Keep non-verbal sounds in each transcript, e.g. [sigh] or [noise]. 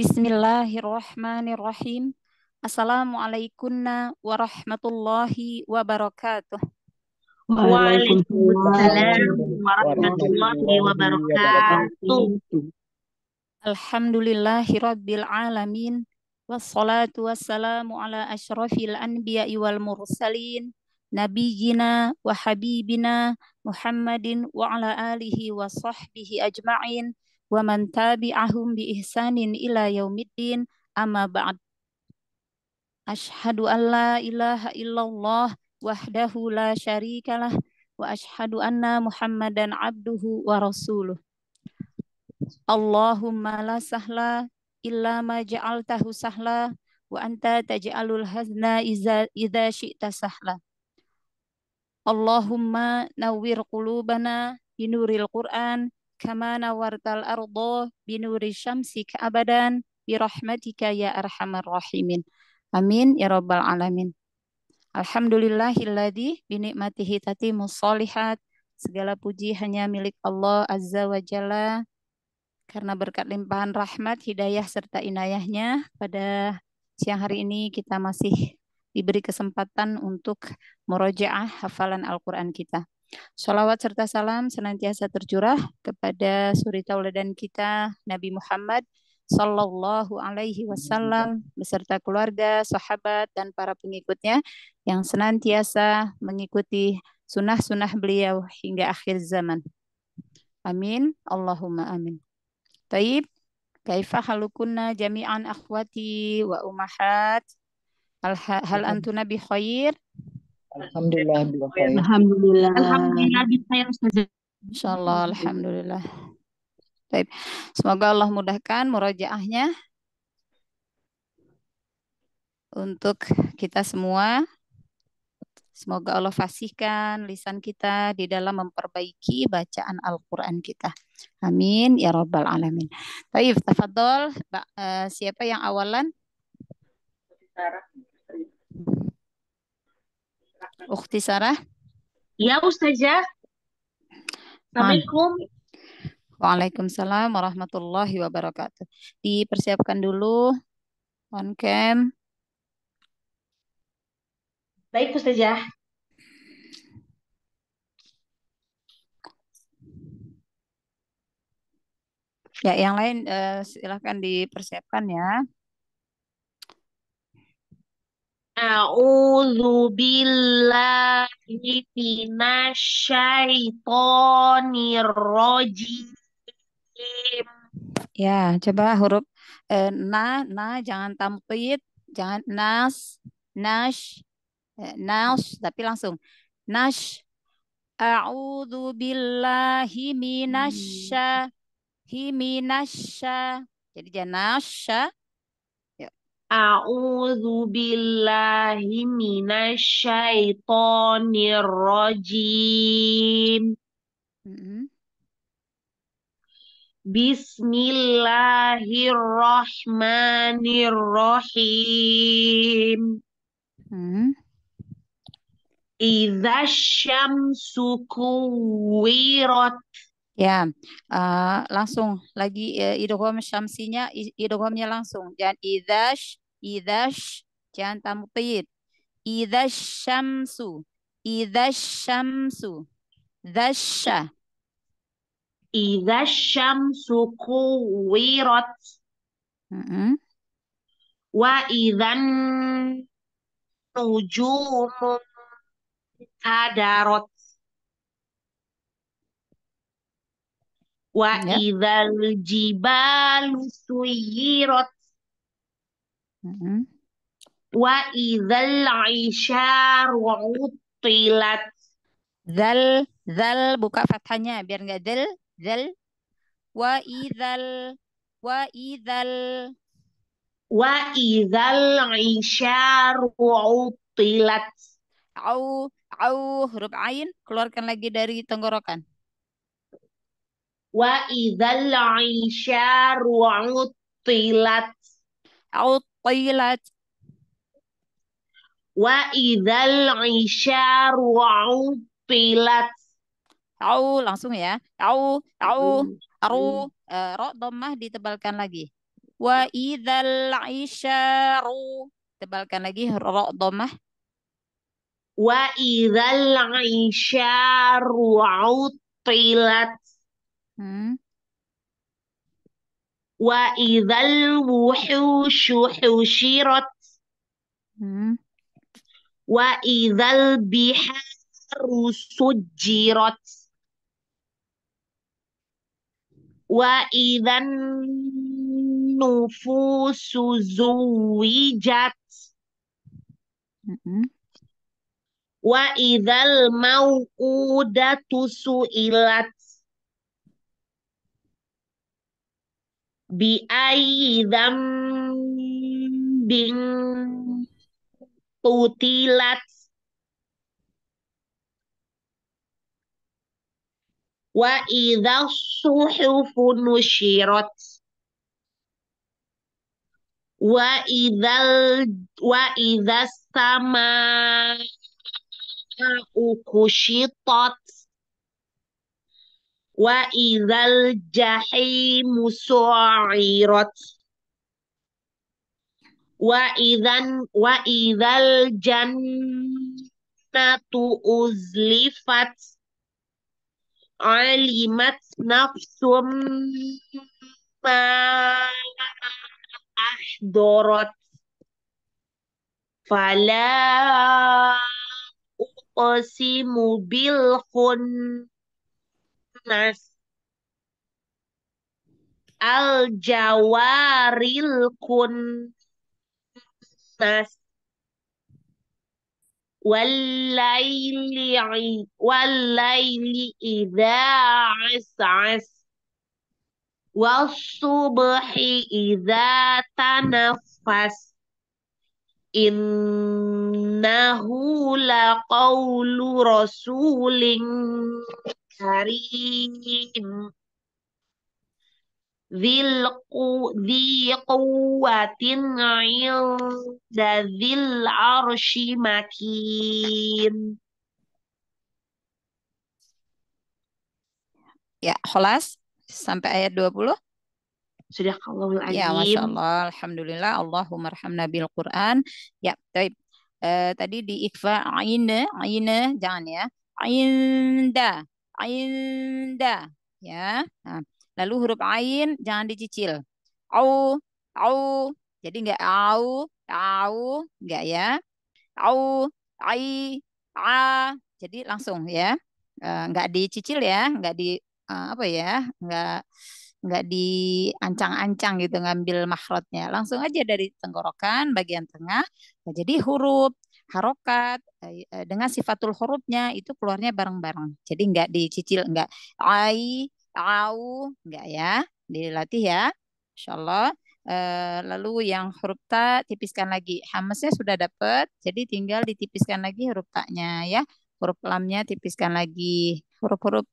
Bismillahirrahmanirrahim. Assalamualaikum warahmatullahi wabarakatuh. Waalaikumsalam warahmatullahi wabarakatuh. Alhamdulillahirabbil alamin wassalatu wassalamu ala asyrafil anbiya'i wal mursalin nabiyina wa habibina Muhammadin wa ala alihi wa sahbihi ajma'in wa man tabi'ahum bi ihsanin ila yaumiddin amma ba'd Ashhadu an la ilaha illallah wahdahu la syarikalah wa ashhadu anna muhammadan abduhu wa rasuluh Allahumma la sahla illa ma ja'altahu sahla wa anta taj'alul hazna iza idza syi'ta sahla Allahumma nawwir qulubana binuril Qur'an كما نورت الأرض بنور شمسك أبدا برحمتك يا أرحم الراحمين آمين يا رب العالمين Alhamdulillahilladzi binikmatihi tatimu solihat. Segala puji hanya milik Allah Azza wa Jalla. Karena berkat limpahan rahmat, hidayah, serta inayahnya, pada siang hari ini kita masih diberi kesempatan untuk merojaah hafalan Al-Quran kita. Salawat serta salam senantiasa tercurah kepada suri tauladan kita Nabi Muhammad Sallallahu Alaihi Wasallam beserta keluarga, sahabat, dan para pengikutnya yang senantiasa mengikuti sunnah-sunnah beliau hingga akhir zaman. Amin. Allahumma amin. Taib, kaifa halukunna jami'an akhwati wa umahat? Hal, hal iya. antuna bi khair? Oh ya, alhamdulillah alhamdulillah, Alhamdulillah. Alhamdulillah bikhair Insyaallah alhamdulillah. Baik. Semoga Allah mudahkan murojaahnya untuk kita semua. Semoga Allah fasihkan lisan kita di dalam memperbaiki bacaan Al-Quran kita. Amin. Ya Rabbal Alamin. Baik, tafadhol. Eh, siapa yang awalan? Sarah. Ukti Sarah, ya Ustazah. Assalamualaikum Waalaikumsalam warahmatullahi wabarakatuh Dipersiapkan dulu On cam Baik Ustazah Ya, yang lain uh, silahkan dipersiapkan ya. A'udzu billahi minasyaitonir rajim. Ya, coba huruf eh, na na jangan tamqid, jangan nas, nash, eh, nas tapi langsung nash. A'udzu billahi minasya himinasya. Jadi jangan nasya A'udzu billahi minasyaitonir rajim. Mm-hmm. Bismillahirrahmanirrahim. Hmm. Idza syamsu kuwirat. Ya, uh, langsung lagi uh, idgham syamsinya idghamnya langsung. Jangan idash idash jangan tamtid. Idzash syamsu, shamsu syamsu. shamsu Idash syamsu kuwirat. Mm -hmm. Wa tujuh nujumun kadarot. Wa ya. idzal jibalu suyirat. Mm-hmm. Wa idzal isyaru utilat. Zal zal buka fathahnya biar enggak zal zal. Wa idzal wa idzal wa idzal isyaru utilat. Au au huruf ain keluarkan lagi dari tenggorokan. Wa idzal isyaru utilat. Utilat. Wa idzal isyaru utilat. Au langsung ya. Au au aru uh, e, domah dhammah ditebalkan lagi. Wa idzal isyaru tebalkan lagi ro dhammah. Wa idzal isyaru utilat. وإذا الوحوش حشرت وإذا البحار سجرت وإذا النفوس زوجت وإذا الموءودة سئلت biayi bing tutilat wa idza suhufu nushirat wa idzal wa idzas sama ukushitat wa idzal jahimu su'irat wa idzan wa idzal jannatu uzlifat alimat nafsum ma ahdorat fala uqsimu bil khun Mas. Al jawaril kun Mas. Walaili walaili Iza as'as wasubhi idza tanaffas innahu laqawlu rasulin karim mm. Zilku, zilkuwatin inda zil arshi makin. Ya, kholas sampai ayat 20. Sudah kalau Ya, Masya Allah. Alhamdulillah. Allahumma rahamna bil Quran. Ya, baik. Eh, tadi di ikhfa aina, aina, jangan ya. Ainda, Ainda, ya. Nah, lalu huruf ain jangan dicicil. Au au jadi enggak au, au enggak ya. Au ai a jadi langsung ya. enggak dicicil ya, enggak di e, apa ya? enggak enggak diancang-ancang gitu ngambil mahrotnya langsung aja dari tenggorokan bagian tengah nah, jadi huruf harokat eh, eh, dengan sifatul hurufnya itu keluarnya bareng-bareng. Jadi enggak dicicil, enggak ai, au, enggak ya. Dilatih ya, insya Allah. Eh, lalu yang huruf ta tipiskan lagi. Hamasnya sudah dapat, jadi tinggal ditipiskan lagi huruf ta-nya ya. Huruf lamnya tipiskan lagi. Huruf-huruf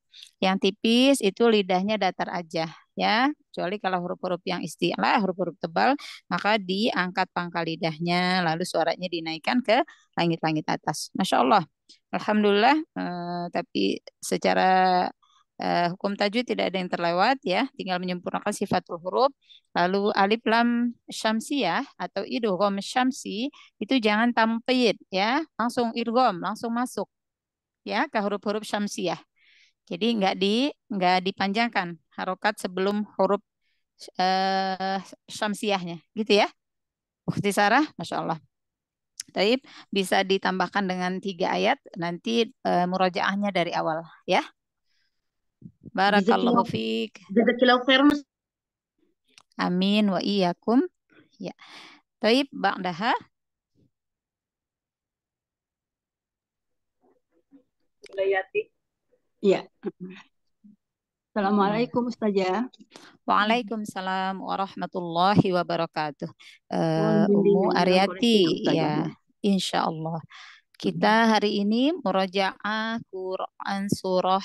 yang tipis itu lidahnya datar aja ya kecuali kalau huruf-huruf yang istilah huruf-huruf tebal maka diangkat pangkal lidahnya lalu suaranya dinaikkan ke langit-langit atas masya Allah alhamdulillah eh, tapi secara eh, hukum tajwid tidak ada yang terlewat ya tinggal menyempurnakan sifat huruf lalu alif lam syamsiyah atau idgham syamsi itu jangan tampil ya langsung idgham langsung masuk ya ke huruf-huruf syamsiyah jadi nggak di nggak dipanjangkan harokat sebelum huruf uh, syamsiahnya, gitu ya. Bukti Sarah, masya Allah. Tapi bisa ditambahkan dengan tiga ayat nanti uh, murajaahnya dari awal, ya. Barakallahu fiik. Amin wa iyyakum. Ya. Taib ba'daha Layati. Iya. Mm-hmm. Assalamualaikum Ustazah. Ya. Waalaikumsalam warahmatullahi wabarakatuh. Uh, eh, Umu ya, Aryati ya, Insyaallah. Kita mm-hmm. hari ini murajaah Quran surah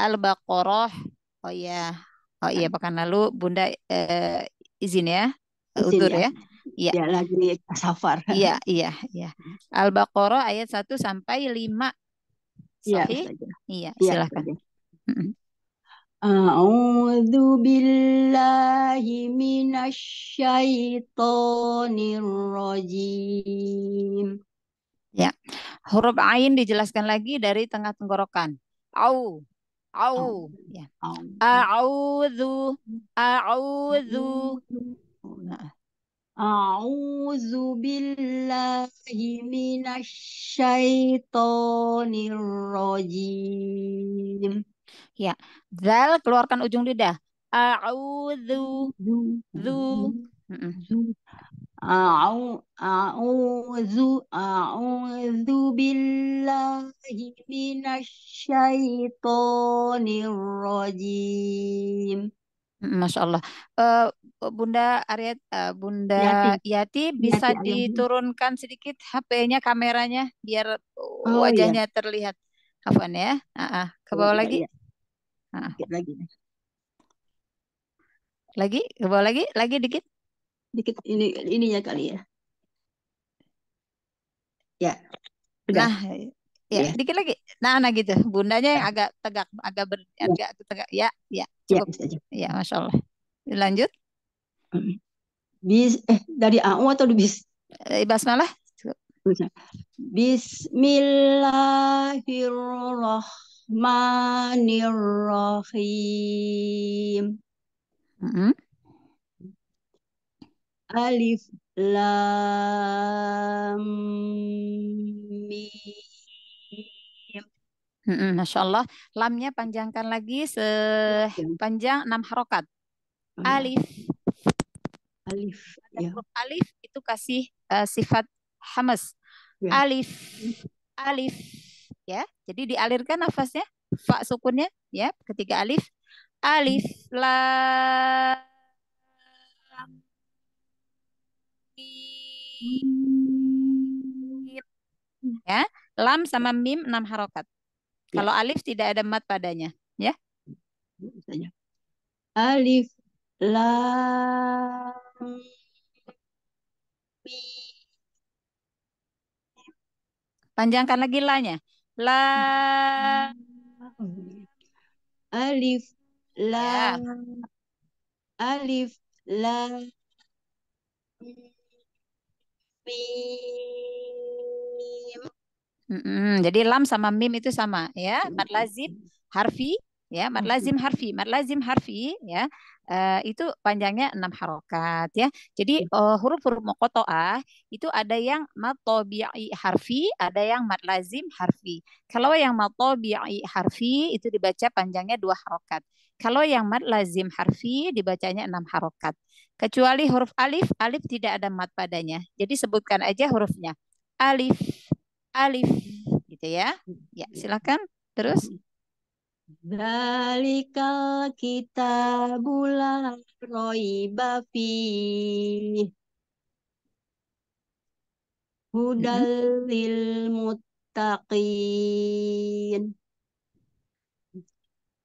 Al-Baqarah. al Oh iya. Oh iya pekan lalu Bunda uh, izin ya. Izin, Udur ya. ya. Iya. Ya, lagi safar. Iya, iya, iya. Al-Baqarah ayat 1 sampai 5. Iya, Sahih? Iya, iya silakan. A'udzu billahi minasy syaithanir rajim. Ya, huruf ain dijelaskan lagi dari tengah tenggorokan. Au, au, ya. A'udzu, a'udzu. Nah. أعوذ بالله من الشيطان الرجيم Ya, zal keluarkan ujung lidah. A'udzu zu A'udzu a'udzu billahi minasy syaithanir rajim. Masya Allah, Uh, Bunda Arya uh, Bunda Yati. Yati bisa Yati, diturunkan sedikit HP-nya, kameranya, biar Oh, iya. wajahnya terlihat. Afwan ya, -uh. ke bawah oh, lagi. iya. Ah, lagi Lagi, ke bawah lagi, lagi dikit. Dikit ini ininya kali ya? Ya, udah. Nah, ya ya, dikit lagi nah nah gitu bundanya yang ya. agak tegak agak ber ya. agak tegak ya ya, ya cukup ya ya masya allah lanjut bis eh dari au atau bis Eh, basmalah Bismillahirrahmanirrahim. Mm -hmm. Alif lam mim Mm-mm, Masya Allah. Lamnya panjangkan lagi sepanjang enam harokat. Iya. Alif. Alif. ya. alif itu kasih uh, sifat hamas. Ya. Alif. Alif. Ya. Jadi dialirkan nafasnya. Fa sukunnya. Ya. Ketiga alif. Alif. Lam. Ya. Lam sama mim enam harokat. Ya. Kalau alif tidak ada mat padanya, ya? Misalnya. Alif lam mim. Panjangkan lagi lanya. La alif la ya. alif la mim Mm-mm. Jadi lam sama mim itu sama ya. Mad lazim harfi ya. Mad lazim harfi. Mad lazim harfi ya. Uh, itu panjangnya enam harokat ya. Jadi uh, huruf-huruf mukotoah itu ada yang matobi'i harfi, ada yang mad lazim harfi. Kalau yang matobi'i harfi itu dibaca panjangnya dua harokat. Kalau yang mad lazim harfi dibacanya enam harokat. Kecuali huruf alif, alif tidak ada mat padanya. Jadi sebutkan aja hurufnya. Alif alif hmm. gitu ya. Ya, hmm. silakan terus. Zalikal kita bulan roi fi hudalil hmm. lil muttaqin.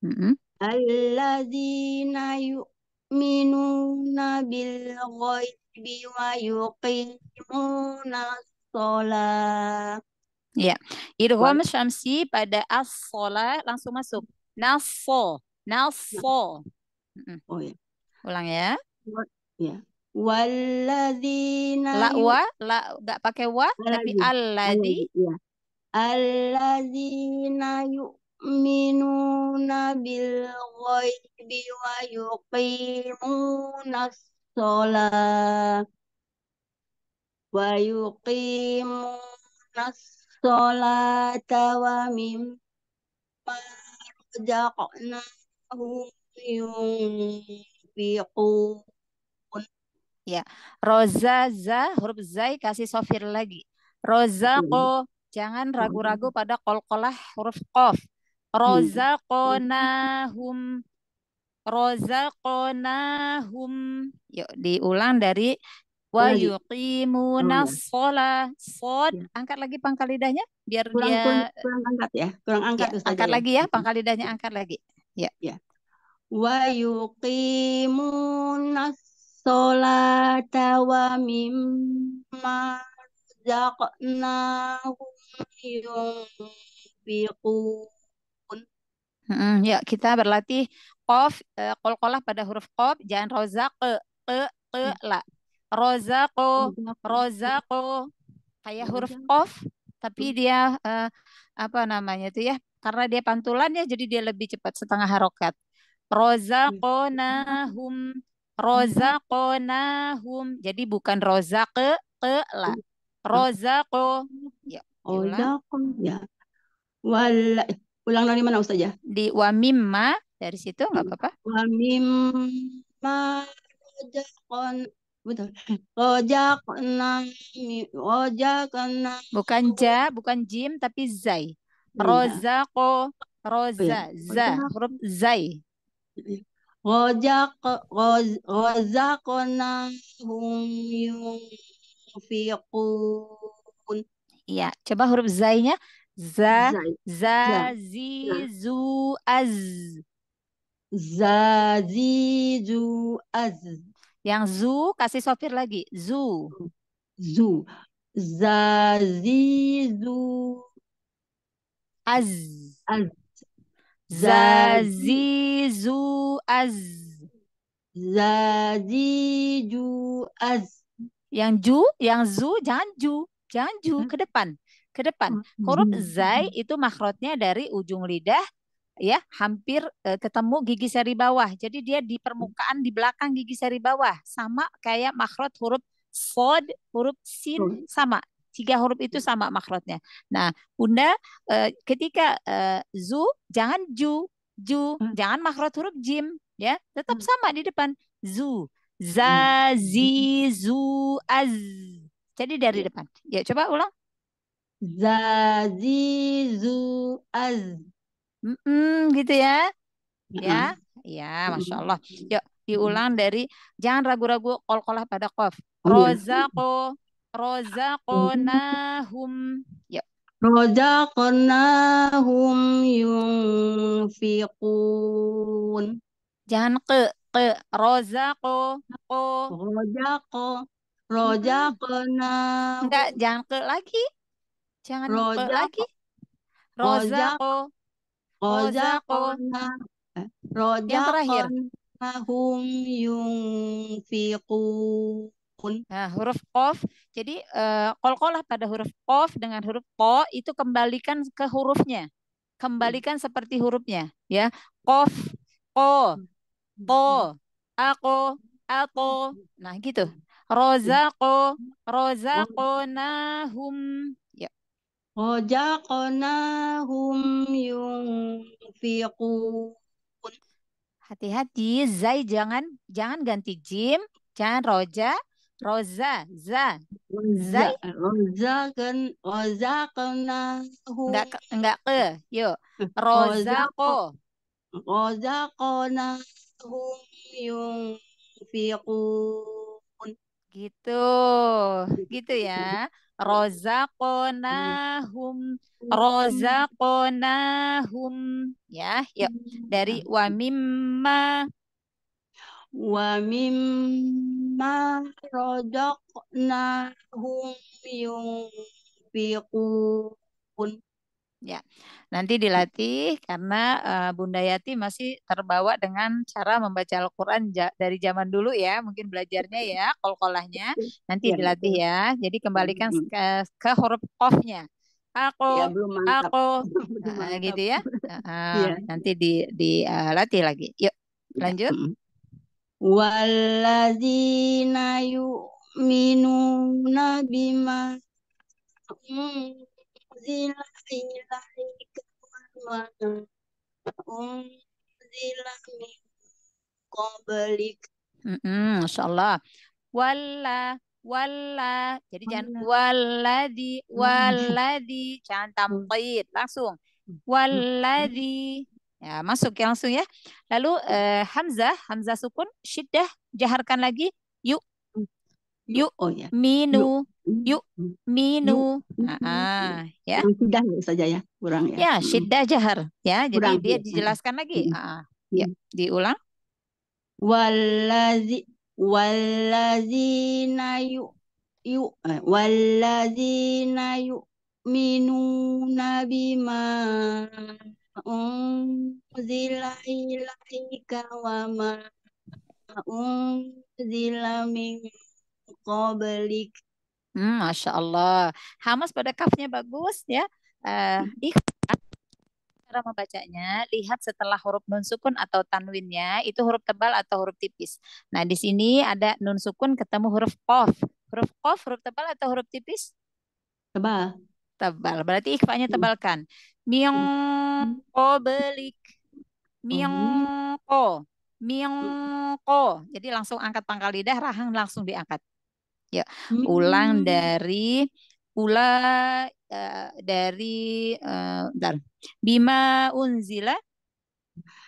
Mm -hmm. Alladzina yu'minuna bil ghaibi wa yuqimuna sholat Ya. Irham syamsi pada as-salah langsung masuk. Nafo. Nafo. Ya. Oh ya. Ulang ya. Ya. Walladzina La wa, la enggak pakai wa tapi alladzi. Oh, ya. Alladzina yu'minuna bil ghaibi wa yuqimuna as-salah wa yuqimuna as salata wa mimma razaqnahum yunfiqun. Ya, roza za huruf zai kasih sofir lagi. roza hmm. jangan ragu-ragu pada kolkolah huruf kof. Rozaqonahum. nahum, Yuk, diulang dari wa yuqimuna shalah shod angkat lagi pangkal lidahnya biar kurang, dia kurang, kurang angkat ya kurang iya, angkat ya, angkat lagi ya pangkal lidahnya angkat lagi ya ya wa yuqimuna shalata wa mimma Hmm, ya kita berlatih kof uh, eh, kol kolah pada huruf kof jangan rozak ke ke ke iya. la Rozako, rozako. Kayak huruf kof, tapi hmm. dia uh, apa namanya itu ya? Karena dia pantulan ya, jadi dia lebih cepat setengah harokat. Iya. Nahum, hmm. rozako Nahum, Jadi bukan rozake, ke lah. Iya. Rozako. Ya. Rozako, ya. Wal ulang dari mana Ustazah? Di Wamima dari situ nggak hmm. apa-apa. Wamima, betul. Rojak enam, rojak enam. Bukan ja, bukan jim, tapi zai. Iya. roza ko roza, iya. za, huruf zai. Rojak, ko rozakona hum yunfiqun. Iya, coba huruf zainya. Za, za, zi, zu, az. Za, zi, zu, az. Yang zu kasih sopir lagi. Zu. Zu. Zazizu. Az. Az. Zazizu az. Zaziju az. Yang ju, yang zu jangan ju, jangan ju ke depan. Ke depan. Hmm, hmm, Huruf hmm, zai itu makrotnya dari ujung lidah ya hampir eh, ketemu gigi seri bawah. Jadi dia di permukaan di belakang gigi seri bawah sama kayak makhrot huruf fod huruf sin sama. Tiga huruf itu iya. sama makrotnya. Nah, Bunda eh, ketika eh, zu jangan ju, ju, hmm. jangan makhrot huruf jim ya. Tetap hmm. sama di depan zu, za, hmm. zi, zu, az. Jadi dari iya. depan. Ya, coba ulang. Za, az mm gitu ya. Ya, ya, masya Allah. Yuk diulang dari jangan ragu-ragu kol-kolah pada kof. Oh, iya. Rozako, rozakonahum. Yuk. Rozakonahum yunfikun. Jangan ke ke rozako ko. Rozako. Rozakonahum. Enggak, jangan ke lagi. Jangan ke lagi. Rozako. Rozako eh, Yang terakhir. Hum yunfiqun. Nah, huruf kof. Jadi uh, pada huruf kof dengan huruf ko itu kembalikan ke hurufnya. Kembalikan seperti hurufnya, ya. Kof, ko, ko, ako, ako, Nah, gitu. Rozako, Rozako nahum Rojakonahum yungfiqun. Hati-hati, zai jangan jangan ganti jim, jangan roja, roza, za. Zai. Roza kan roza kena Enggak enggak ke, yuk. Roza ko. Roza hum yung Gitu. Gitu ya rozaqonahum hmm. rozaqonahum ya yuk dari hmm. wa mimma wa mimma rozaqnahum yunfiqun Ya, nanti dilatih karena uh, Bunda Yati masih terbawa dengan cara membaca Al-Quran ja dari zaman dulu ya, mungkin belajarnya ya, kol-kolahnya nanti ya, dilatih ya. Jadi kembalikan ke, ke huruf kofnya. Aku, ya, belum aku, [laughs] gitu ya. Uh, ya. Nanti di dilatih eh, uh, lagi. Yuk, iya, lanjut. Waladzina nabi ma. Mm -mm, Masya Allah. Walla, walla. Jadi jangan wala di, mm. Jangan tamqid. Langsung. di, Ya, masuk ya langsung ya. Lalu uh, Hamzah, Hamzah sukun, syiddah, jaharkan lagi. Yuk. Yuk, oh, ya. minu. Mm-hmm. yuk minu ah, mm-hmm. ah, ya. sudah sudah saja ya, kurang ya. Ya, mm-hmm. sudah jahar ya. Jadi kurang, dia ya. dijelaskan lagi. Ah, ya. Diulang. walazi wallazina yu yu eh, wallazina nabi ma bima unzila ilaika wa ma unzila qablik Hmm, Masya Allah. Hamas pada kafnya bagus ya. Uh, Cara membacanya, lihat setelah huruf nun sukun atau tanwinnya, itu huruf tebal atau huruf tipis. Nah, di sini ada nun sukun ketemu huruf kof. Huruf kof, huruf tebal atau huruf tipis? Tebal. Tebal. Berarti ikhfanya hmm. tebalkan. Miong hmm. ko belik. Miong ko. Miong ko. Jadi langsung angkat pangkal lidah, rahang langsung diangkat ya hmm. ulang dari pula uh, dari uh, eh, dar bima unzila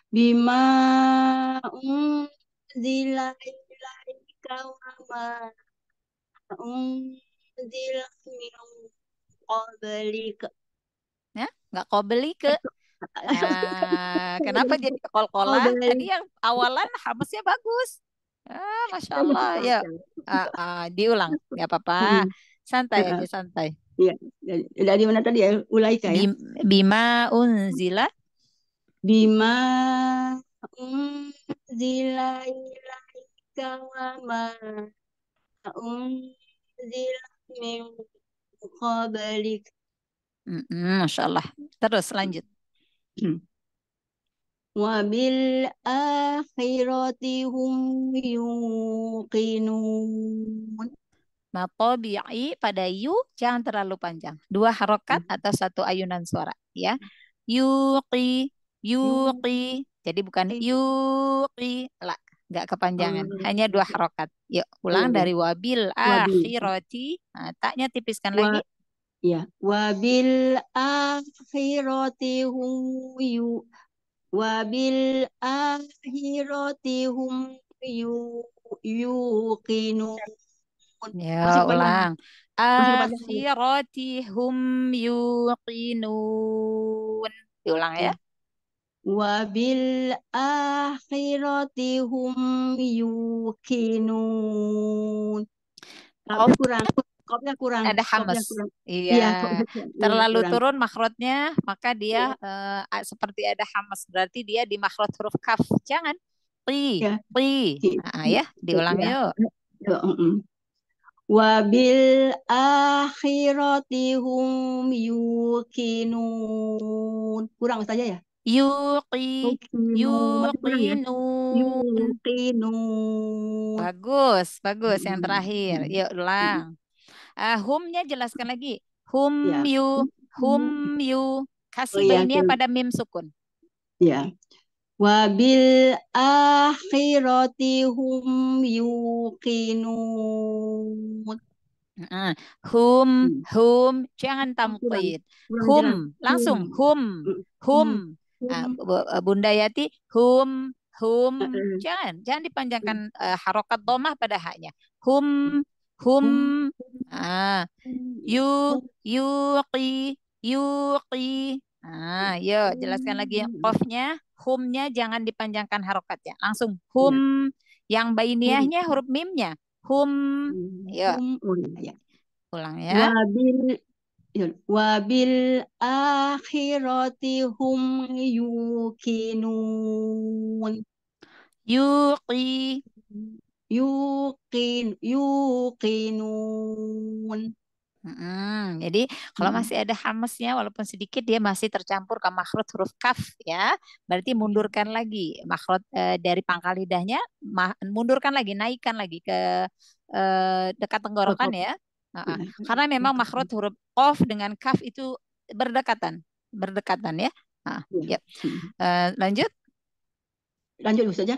bima unzila ilaika wa unzila min qablika ya nggak qablika Nah, kenapa [laughs] jadi kol-kolan? Tadi yang awalan hamasnya bagus. Ah, Masya Allah. Ya, uh, uh, diulang, ya apa-apa. Hmm. Santai uh, santai. Iya. Dari mana tadi ya? Ulaika ya. Bima unzila. Bima unzila ilaika wa ma unzila min qablik. Mm -mm, Masya Allah. Terus lanjut. Hmm wabil akhirati hum yuqinun. Mako pada yu jangan terlalu panjang. Dua harokat hmm. atau satu ayunan suara ya. Yuqi, yuqi. Jadi bukan yuqi lah, nggak kepanjangan. Oh. Hanya dua harokat. Yuk ulang dari wabil akhirati. Nah, taknya tipiskan lagi. Ya, wabil akhirati hum yu wabil akhirati hum yu yuqinun ya ulang akhirati hum yuqinun diulang ya wabil akhirati hum yuqinun kurang kopnya kurang ada hamas iya ya, terlalu kurang. turun makrotnya maka dia ya. uh, seperti ada hamas berarti dia di makrot huruf kaf jangan pi ya. pri nah, ya diulang ya. yuk ya. Wabil akhirati hum yukinun. Kurang saja ya? Yuki, yukinun. Ya? Bagus, bagus. Yang terakhir. Yuk ulang. Uh, humnya jelaskan lagi. Hum yeah. you, hum hmm. you. Kasih oh, yeah. pada mim sukun. Ya. Wabil akhirati hum yuqinun. Uh, hum, hmm. hum, jangan tamqid. Hum, langsung hmm. hum, hum. Uh, Bunda Yati, hum, hum. Jangan, jangan dipanjangkan uh, harokat domah pada haknya. Hum, hum, Ah, hmm, yu gitu. yuqi yuqi. Ah, yo jelaskan lagi hmm, hmm. qafnya, humnya jangan dipanjangkan harokat ya. Langsung iya. hum yang iya. bainiahnya huruf mimnya. Hum. Yo. Oh, iya, Ulang ya. Wabil wabil akhirati hum yuqinun. Yuqi Yukin, Yukinun. Hmm, jadi kalau hmm. masih ada hamasnya walaupun sedikit dia masih tercampur ke makhluk huruf kaf ya. Berarti mundurkan lagi makhluk eh, dari pangkal lidahnya mundurkan lagi, naikkan lagi ke eh, dekat tenggorokan ya. Uh-uh. Karena memang iya. makhluk huruf kaf dengan kaf itu berdekatan, berdekatan ya. Uh, ya. Uh, lanjut. Lanjut saja.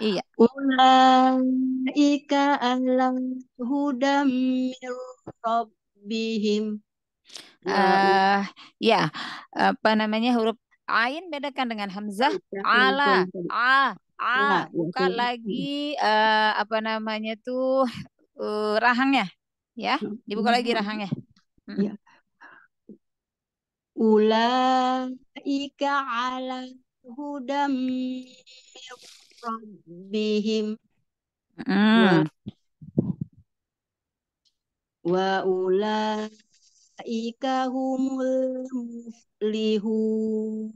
Iya. Ulaika alam hudam robihim. rabbihim. Uh, ya, apa namanya huruf ain bedakan dengan hamzah iya, iya, ala iya, a a buka lagi uh, apa namanya tuh uh, rahangnya ya dibuka lagi rahangnya ya. ulaika ala hudam rabbihim mm. wa ulaika humul muflihun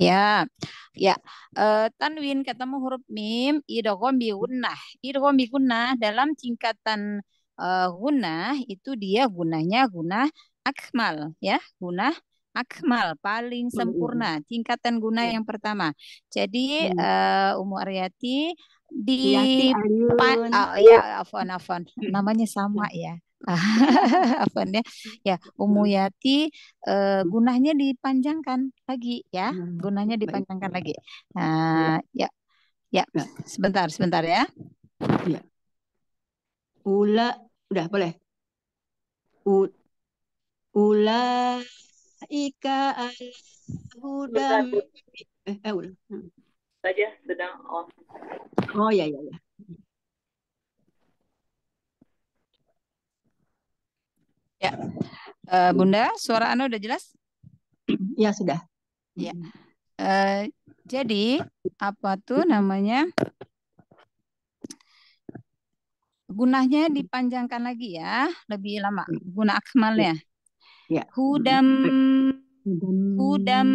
Ya, ya. Uh, tanwin ketemu huruf mim idgham bi gunnah. Idgham bi gunnah dalam tingkatan uh, eh, gunah itu dia gunanya gunah akmal ya, gunah akmal paling sempurna tingkatan guna iya. yang pertama. Jadi hmm. uh, Umu Aryati di pan, oh, ya afon [laughs] afon hmm. namanya sama iya. ya. [laughs] afon ya. Ya, Umu hmm. Yati uh, eh, gunanya dipanjangkan lagi ya. Hmm. Gunanya dipanjangkan lagi. Iya. Nah, uh, ya. Ya, sebentar sebentar ya. Iya. Ula udah boleh. U, ula ika al-hudam. eh, eh ulang. Hmm. Saja sedang on. Oh ya ya ya. Ya. Uh, Bunda, suara Anda udah jelas? Ya, sudah. Ya. Uh, jadi apa tuh namanya? Gunanya dipanjangkan lagi ya, lebih lama. Guna akmalnya. Ya. Hudam. Hudam.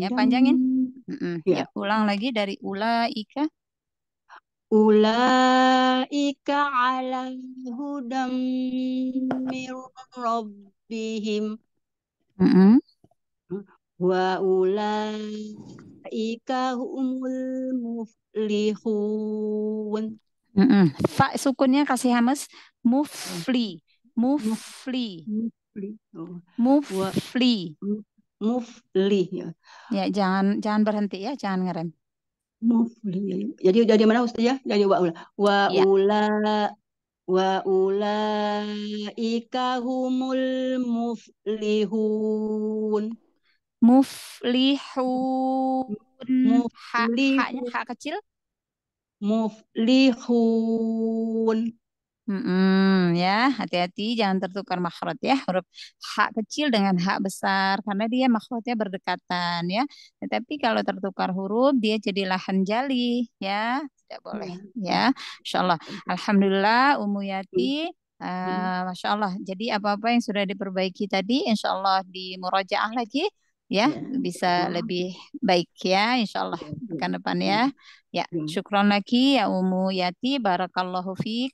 Ya panjangin. Mm -mm. Ya. ya ulang lagi dari ulaika. Ulaika ala hudam mir rabbihim. Mm -hmm. Wa ulaika humul muflihun. Mm -mm. Fa sukunnya kasih hamas mufli. Mufli. Mufli. move oh. Mufli. move ya. Ya, jangan jangan berhenti ya, jangan ngerem. Mufli. Jadi jadi mana Ustaz ya? Jadi wa ula. Wa ya. ula wa ula humul muflihun. Muflihun. Muflihun. Ha, haknya hak kecil. Muflihun. Mm-mm, ya, hati-hati jangan tertukar makhraj ya. Huruf H kecil dengan H besar karena dia makhrajnya berdekatan ya. Tetapi kalau tertukar huruf dia jadi lahan jali ya. Tidak boleh iya. ya. Insyaallah. Alhamdulillah Umu Yati uh, iya. eh, Masya Allah. Jadi apa-apa yang sudah diperbaiki tadi insya Allah di murojaah lagi ya iya. bisa lebih baik ya insya Allah Bukan depan ya ya syukron lagi ya umu yati barakallahu fiq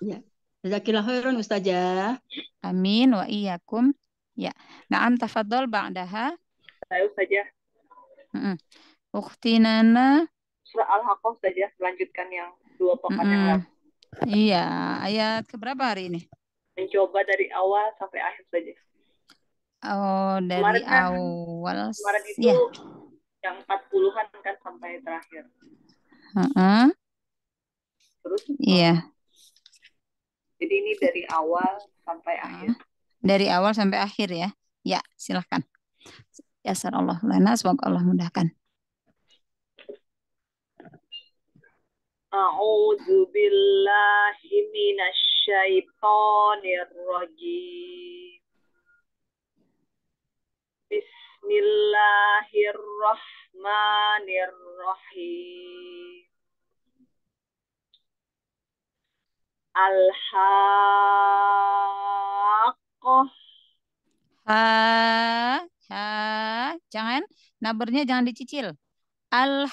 Ya. Jazakillahu khairan Ustazah. Amin wa iyyakum. Ya. Naam tafadhol ba'daha. Saya Ustazah. Heeh. Ukhti Nana. Surah Al-Haqqah Ustazah lanjutkan yang dua pekan yang lalu. Iya, ayat berapa hari ini? Mencoba dari awal sampai akhir saja. Oh, dari kemarin kan, awal. Kemarin itu ya. yang 40-an kan sampai terakhir. Uh -uh. Terus? Iya. Jadi ini dari awal sampai ah, akhir. Dari awal sampai akhir ya. Ya, silahkan. Ya, Allah Lena, semoga Allah mudahkan. A'udzu billahi minasy syaithanir rajim. Bismillahirrahmanirrahim. Al-haqqah. Ha, ha, jangan nabernya jangan dicicil. al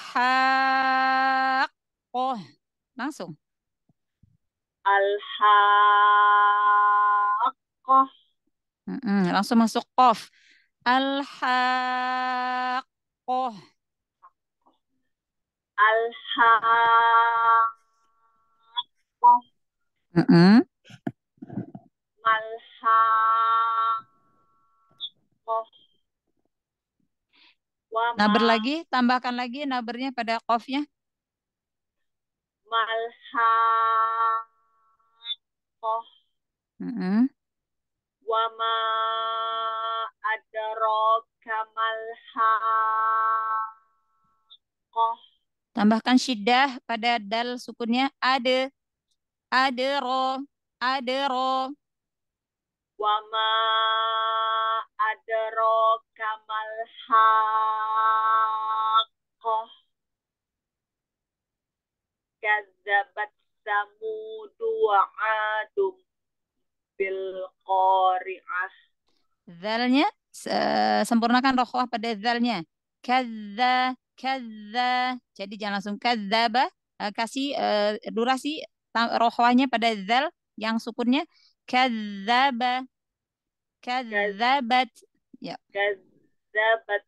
Langsung. Al-haqqah. Mm -mm, langsung masuk qaf. Al-haqqah. Mm -hmm. wama Naber lagi, tambahkan lagi nabernya pada kofnya. Malhakof. Mm -hmm. Wama adroka malhakof. Tambahkan syidah pada dal sukunnya ada adro adro wama adro kamal haqqah kadzabat samu dua adum bil qari'ah zalnya sempurnakan rokhwah pada zalnya kadza kadza jadi jangan langsung kadzaba eh, kasih uh, durasi rohwanya pada zal yang sukunnya kadzaba kadzabat ya kadzabat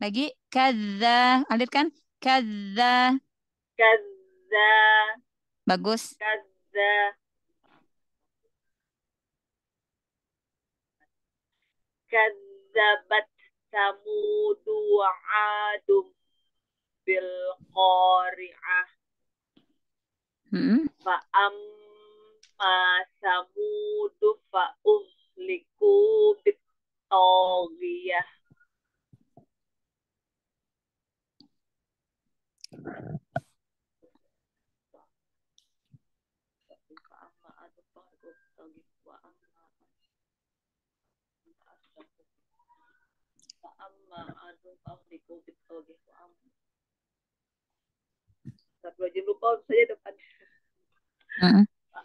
lagi kadza alirkan kadza kadza bagus kadza kadzabat samudu adum bil qari'ah Mm-hmm. Fa'am masamudu fa'uzliku bitogiyah. Satu aja lupa saja depan amma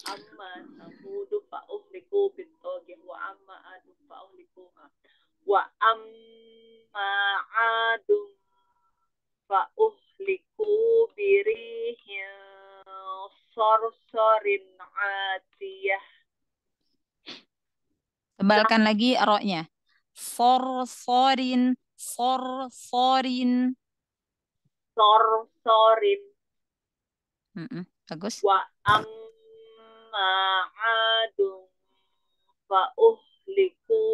tahudu fa'um liku bintogin wa amma adum fa'um wa adum tebalkan lagi roknya mm -mm. bagus wa adum fa'uhliku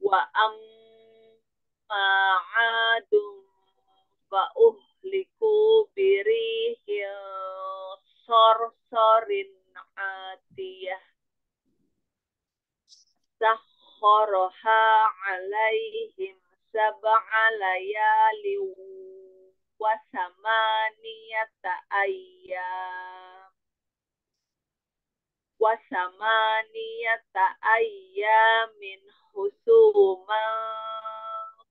wa amma adum uhliku birihil sorin atiyah sahoroha alaihim sab'a layali wa samaniyata ayyam wasamaniyata ayyamin husuman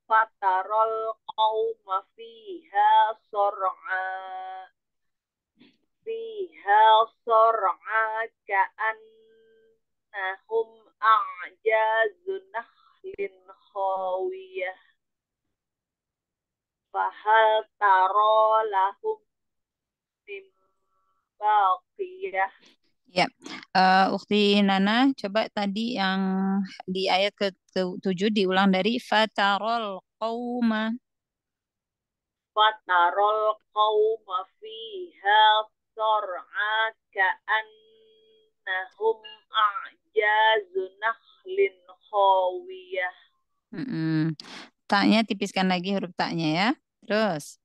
fatarol qawma fiha sor'a fiha sor'a ka'annahum a'jazu nahlin khawiyah fahal tarolahum lahum baqiyah Ya, uh, Ukti Nana, coba tadi yang di ayat ke-7 diulang dari fatarol Qawma. Fatarol qauma fiha sar'a ka'annahum a'jazu nakhlin khawiyah. Mm -mm. Taknya tipiskan lagi huruf taknya ya. Terus.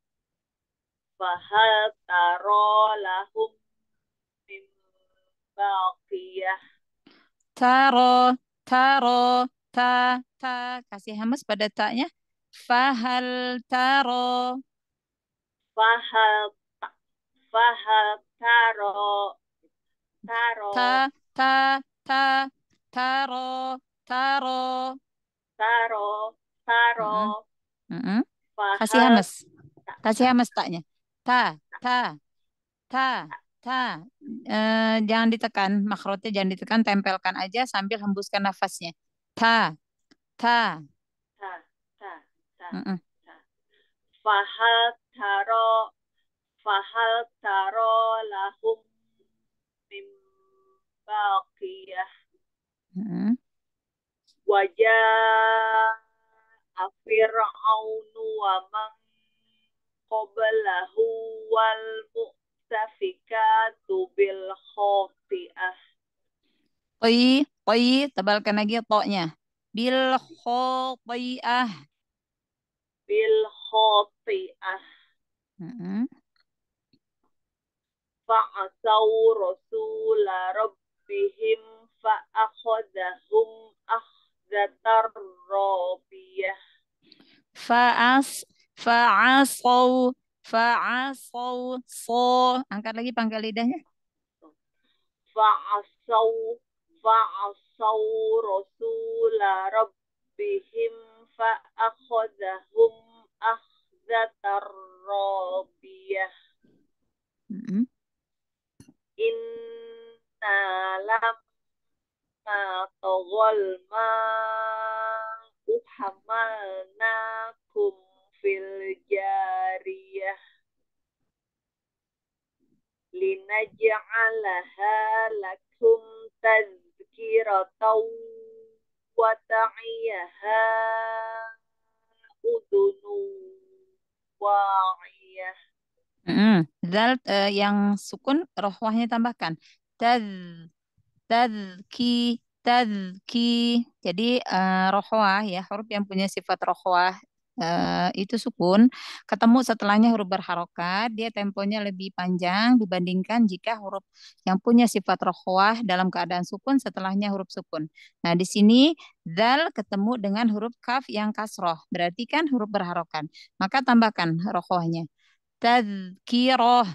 Fahal taro lahum باقية nah, تارو ya. taro ta ta kasih hamas pada taknya fahal taro fahal fahal taro taro ta ta ta taro taro taro taro uh -huh. Uh -huh. kasih hamas kasih hamas taknya ta ta ta Ta, eh, jangan ditekan, makrotnya jangan ditekan, tempelkan aja sambil hembuskan nafasnya. Ta, ta. Ta, ta, ta. Mm ta. Fahal taro, fahal taro lahum mimba baqiyah. -hmm. Wajah afir'aunu wa man qablahu wal mu'min musafikatu bil khoti'ah. Qi, qi, tebalkan lagi toknya. Bil khoti'ah. Bil khoti'ah. Mm-hmm. Fa'asau rasula rabbihim fa'akhadahum fa rabiyah. Fa'as fa'asau Fa'asau so. Angkat lagi pangkal lidahnya. Fa'asau fa'asau rasula rabbihim fa'akhadahum akhzatar rabiyah. Mm -hmm. Inna lamma tawal ma'u hamalnakum fil jariyah linaj'alaha lakum tazkiratan wa ta'iyaha udunu wa'iyah mm -hmm. uh, yang sukun rohwahnya tambahkan taz tazki tazki. Jadi uh, rohwah ya huruf yang punya sifat rohwah uh, itu sukun ketemu setelahnya huruf berharokat dia temponya lebih panjang dibandingkan jika huruf yang punya sifat rokhwah dalam keadaan sukun setelahnya huruf sukun. Nah di sini dal ketemu dengan huruf kaf yang kasroh berarti kan huruf berharokan. maka tambahkan rokhwahnya tadkiroh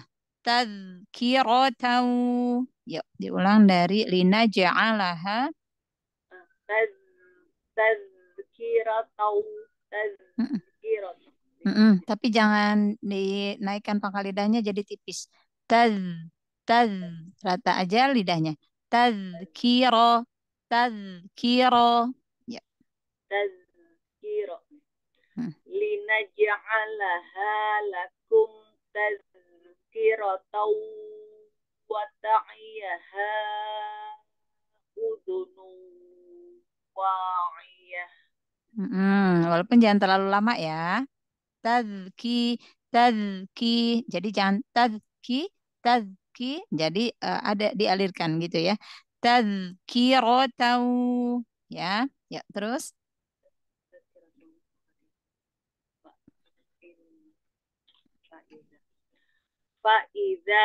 tadkirotau Ya, diulang dari lina ja'alaha tahu tadziron. Mm -mm. Iya. Tapi jangan dinaikkan pangkal lidahnya jadi tipis. Taz, taz, rata aja lidahnya. Tazkiro, tazkiro. Ya. Tazkiro. Hmm. ja'alaha lakum tau wa ta'iyaha udunun wa'iyaha Hmm, walaupun jangan terlalu lama ya. Tadki, tadki. Jadi jangan tadki, tadki. Jadi uh, ada dialirkan gitu ya. Tadkirotau. Ya, ya terus. Fa'idha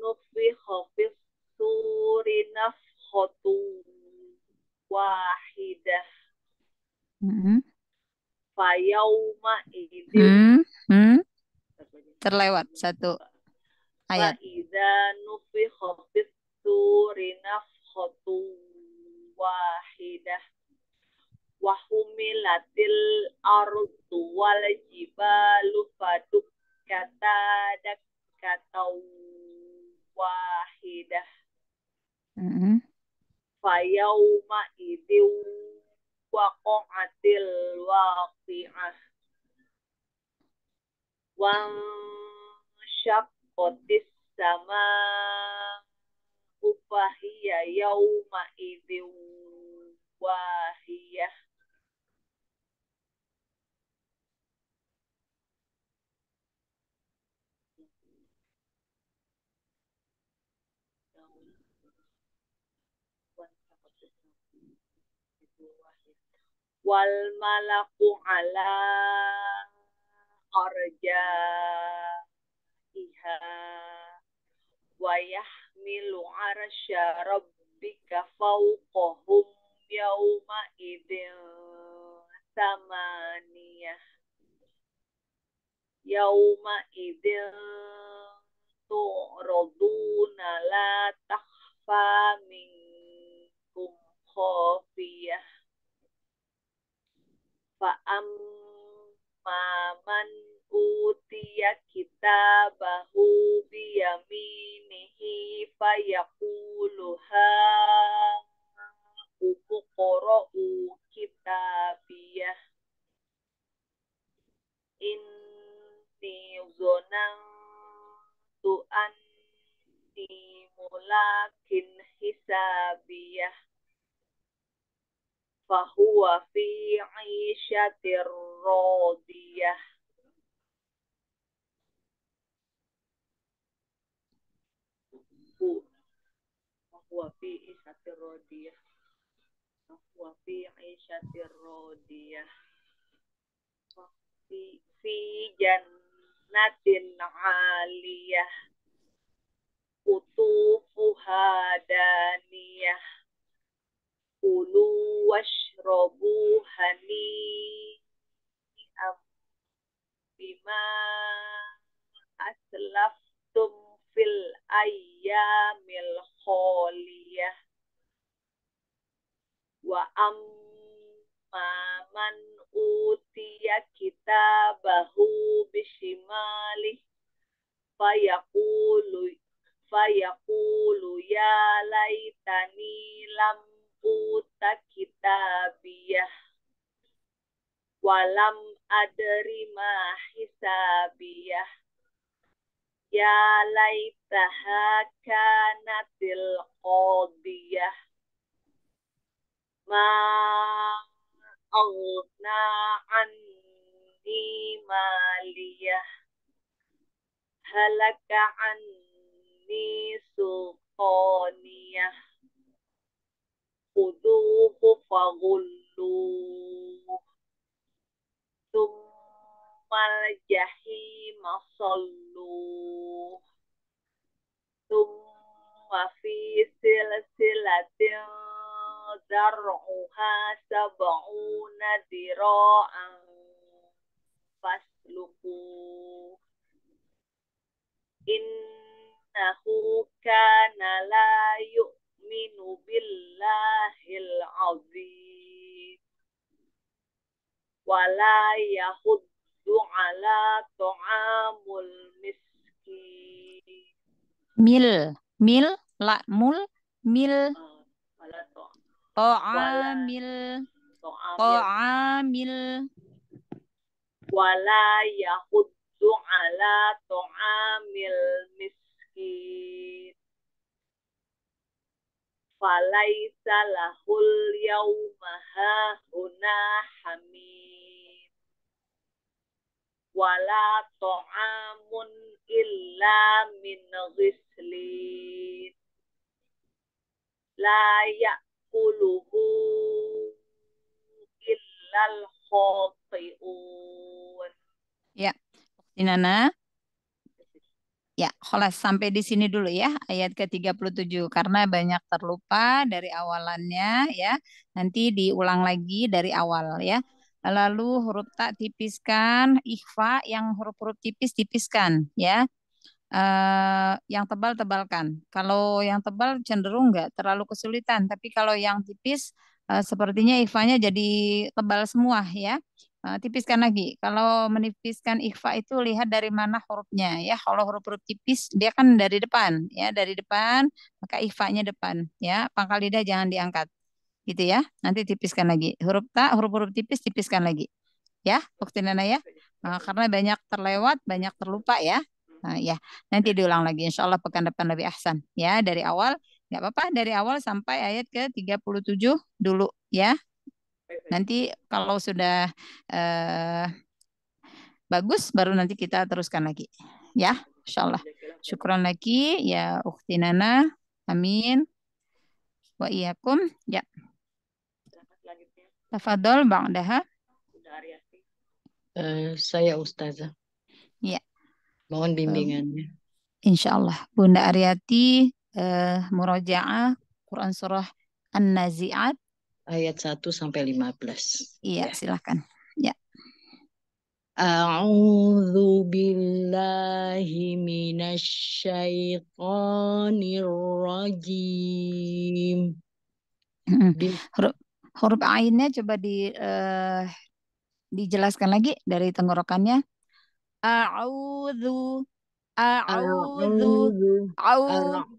Nufi fis suri nafhotu wahidah Mm-hmm. Fayauma idin. Hmm. Hmm. Terlewat satu ayat. Faida nufi khofis turinaf khotu wahidah. Wahumilatil ardu wal jibalu faduk kata dak kata wahidah. Mm -hmm. Fayauma idin Wakong atil waqa'atil waqi'ah wang syaqqatis sama upahia yauma idzin wahiyah wal malaku ala iha wa yahmilu arsya rabbika fawqahum yawma idin samaniyah yawma idin tu'raduna la takhfa minkum khafiyah Fa'am maman utia kita bahu biyaminihi fayakuluha kita kitabiyah inni zonang tuan mulakin hisabiyah fahuwa fi 'isyatir radiyah fahuwa fi 'isyatir radiyah fahuwa fi 'isyatir radiyah fi fi jannatin 'aliyah kutufuha dah Robu Hani Bima aslaftum fil ayyamil kholiyah wa amma man utiya kitabahu bishimali fayaqulu fayaqulu ya laitani lam uta biyah, walam aderima hisabiah hisabiyah ya laitaha kanatil qadiyah ma aghna anni maliyah halaka anni suqaniyah خذوه فغلوه ثم الجحيم صلوه ثم في سلسلة ذرعها سبعون ذراعا فاسلكوه إنه كان لا يؤمن nu'minu billahil azim wala yahuddu ala ta'amul miskin mil mil la mul mil ta'amil ta'amil wala yahuddu ala ta'amil miskin falaisa lahul yauma hahuna hamim wala ta'amun illa min ghislin la ya'kuluhu illal khati'un ya Inana Ya, kholas sampai di sini dulu ya ayat ke-37 karena banyak terlupa dari awalannya ya. Nanti diulang lagi dari awal ya. Lalu huruf tak tipiskan, ikhfa yang huruf-huruf tipis tipiskan ya. Uh, yang tebal tebalkan. Kalau yang tebal cenderung nggak terlalu kesulitan, tapi kalau yang tipis uh, sepertinya ikhfanya jadi tebal semua ya. Nah, tipiskan lagi. Kalau menipiskan ikhfa itu lihat dari mana hurufnya ya. Kalau huruf-huruf tipis dia kan dari depan ya, dari depan maka ikhfanya depan ya. Pangkal lidah jangan diangkat. Gitu ya. Nanti tipiskan lagi. Huruf ta, huruf-huruf tipis tipiskan lagi. Ya, waktu Nana ya. Nah, karena banyak terlewat, banyak terlupa ya. Nah, ya, nanti diulang lagi insya Allah pekan depan lebih ahsan ya dari awal. Nggak apa-apa dari awal sampai ayat ke 37 dulu ya. Nanti kalau sudah eh, bagus baru nanti kita teruskan lagi. Ya, insyaallah. syukuran lagi ya Ukti Nana. Amin. Wa iyakum. Ya. Tafadol Bang Daha. Uh, eh, saya Ustazah. Ya. Mohon bimbingannya. Insya Allah. Bunda Aryati, uh, eh, Murojaah, Quran Surah An-Nazi'at, ayat 1 sampai 15. Iya, ya. silakan. Ya. A'udzu billahi minasyaitonir rajim. Huruf huruf ainnya coba di uh, dijelaskan lagi dari tenggorokannya. A'udzu a'udzu a'udzu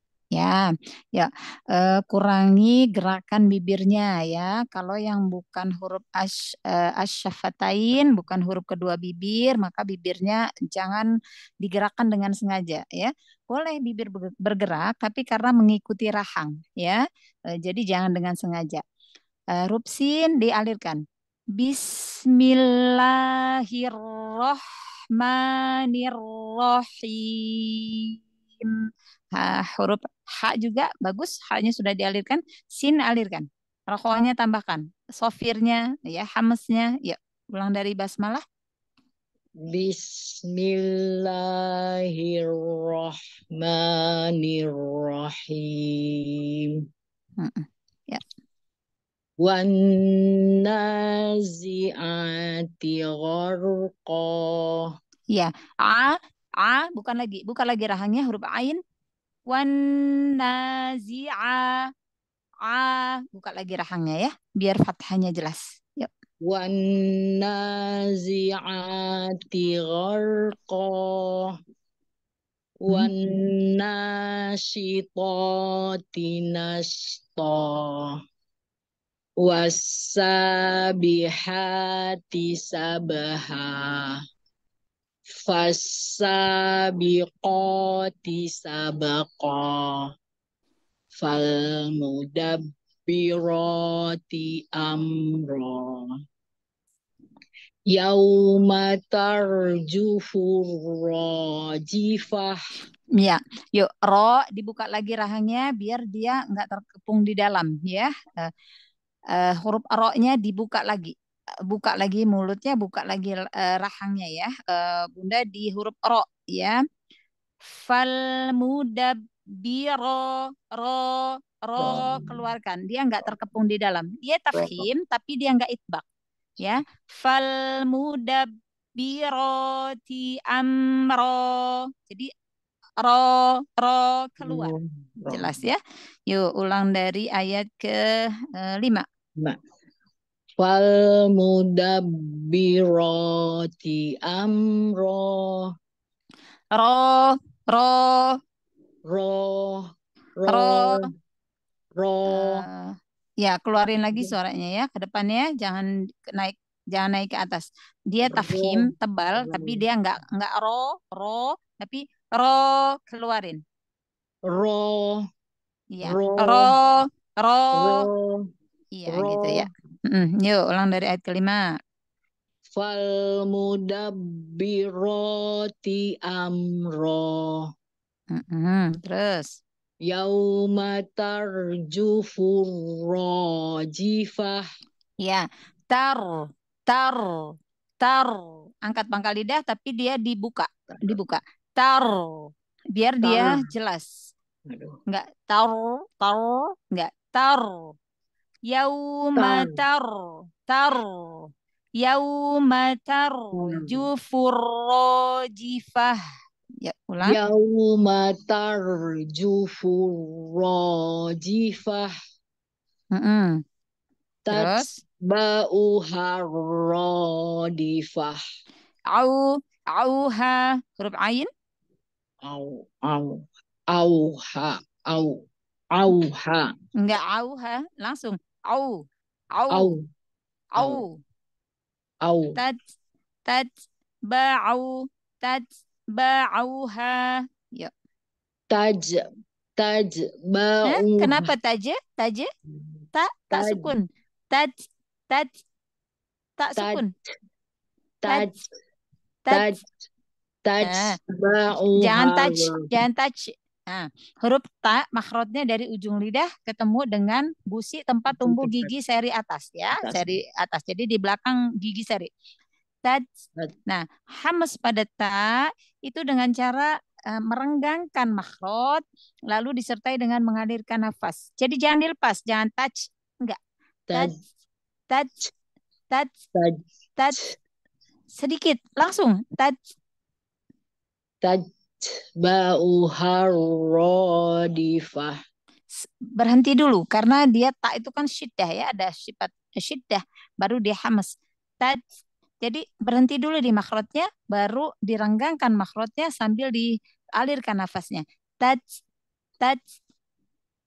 Ya, ya e, kurangi gerakan bibirnya ya. Kalau yang bukan huruf ash, eh, e, bukan huruf kedua bibir, maka bibirnya jangan digerakkan dengan sengaja ya. Boleh bibir bergerak, tapi karena mengikuti rahang ya. E, jadi jangan dengan sengaja. E, rupsin dialirkan. Bismillahirrahmanirrahim bikin uh, huruf H juga bagus, H-nya sudah dialirkan, sin alirkan, rokohnya tambahkan, sofirnya, ya hamesnya, ya ulang dari basmalah. Bismillahirrahmanirrahim. Mm -mm. Ya. Yeah. Wanaziati gharqa. Ya, a a bukan lagi bukan lagi rahangnya huruf ain wan nazia a buka lagi rahangnya ya biar fathahnya jelas yuk wan naziati gharqa hmm. wan nasitati nasta wasabihati sabaha fasabiqati sabaqa fal mudabbirati amra yauma tarjufu rajifah ya yuk ro dibuka lagi rahangnya biar dia nggak terkepung di dalam ya uh, uh, huruf ro-nya dibuka lagi buka lagi mulutnya, buka lagi uh, rahangnya ya. Uh, bunda di huruf ro ya. Fal mudabbiro ro ro keluarkan. Dia nggak terkepung di dalam. Dia tafhim tapi dia nggak itbak. Ya. Fal ti amro. Jadi ro ro keluar. Jelas ya. Yuk ulang dari ayat ke e, lima. Nah fal mudabbirati amro ro ro ro ro ro uh, ya keluarin lagi suaranya ya ke depannya jangan naik jangan naik ke atas dia tafhim tebal ro. tapi dia nggak nggak ro ro tapi ro keluarin ro ya ro ro, ro. Iya, gitu ro. gitu ya. Mm-mm. Yuk, ulang dari ayat kelima. Fal mudabbirati amro. Mm-mm. Terus. Yauma tarjufur rajifah. Ya, tar, tar, tar. Angkat pangkal lidah tapi dia dibuka, dibuka. Tar, biar tar. dia jelas. Aduh. Enggak tar, tar, enggak tar. Yauma tar tar Yauma tar jufurrajifah Ya, ulang. Yauma jufurrajifah rojifah Mm -mm. Terus ba'u Au auha huruf ain? Au au auha au auha. Enggak auha, langsung au au au au, au. tat tat ba'u tat ba'uha ya taj taj ba'u eh, kenapa taj ya? taj ta ya? tak sukun taj taj tak sukun taj taj taj, ba au eh. ba'u jangan taj jangan taj Nah, huruf ta makrotnya dari ujung lidah ketemu dengan gusi tempat tumbuh gigi seri atas ya, atas. seri atas. Jadi di belakang gigi seri. Taj. Nah, hamas pada ta itu dengan cara eh, merenggangkan makrot lalu disertai dengan mengalirkan nafas. Jadi jangan dilepas, jangan touch, enggak. Touch, touch, touch, touch, touch. sedikit, langsung touch, touch, ba'uhar Berhenti dulu karena dia tak itu kan syiddah ya, ada sifat syiddah baru dia hamas. Tad, jadi berhenti dulu di makrotnya, baru direnggangkan makrotnya sambil dialirkan nafasnya. Taj, taj,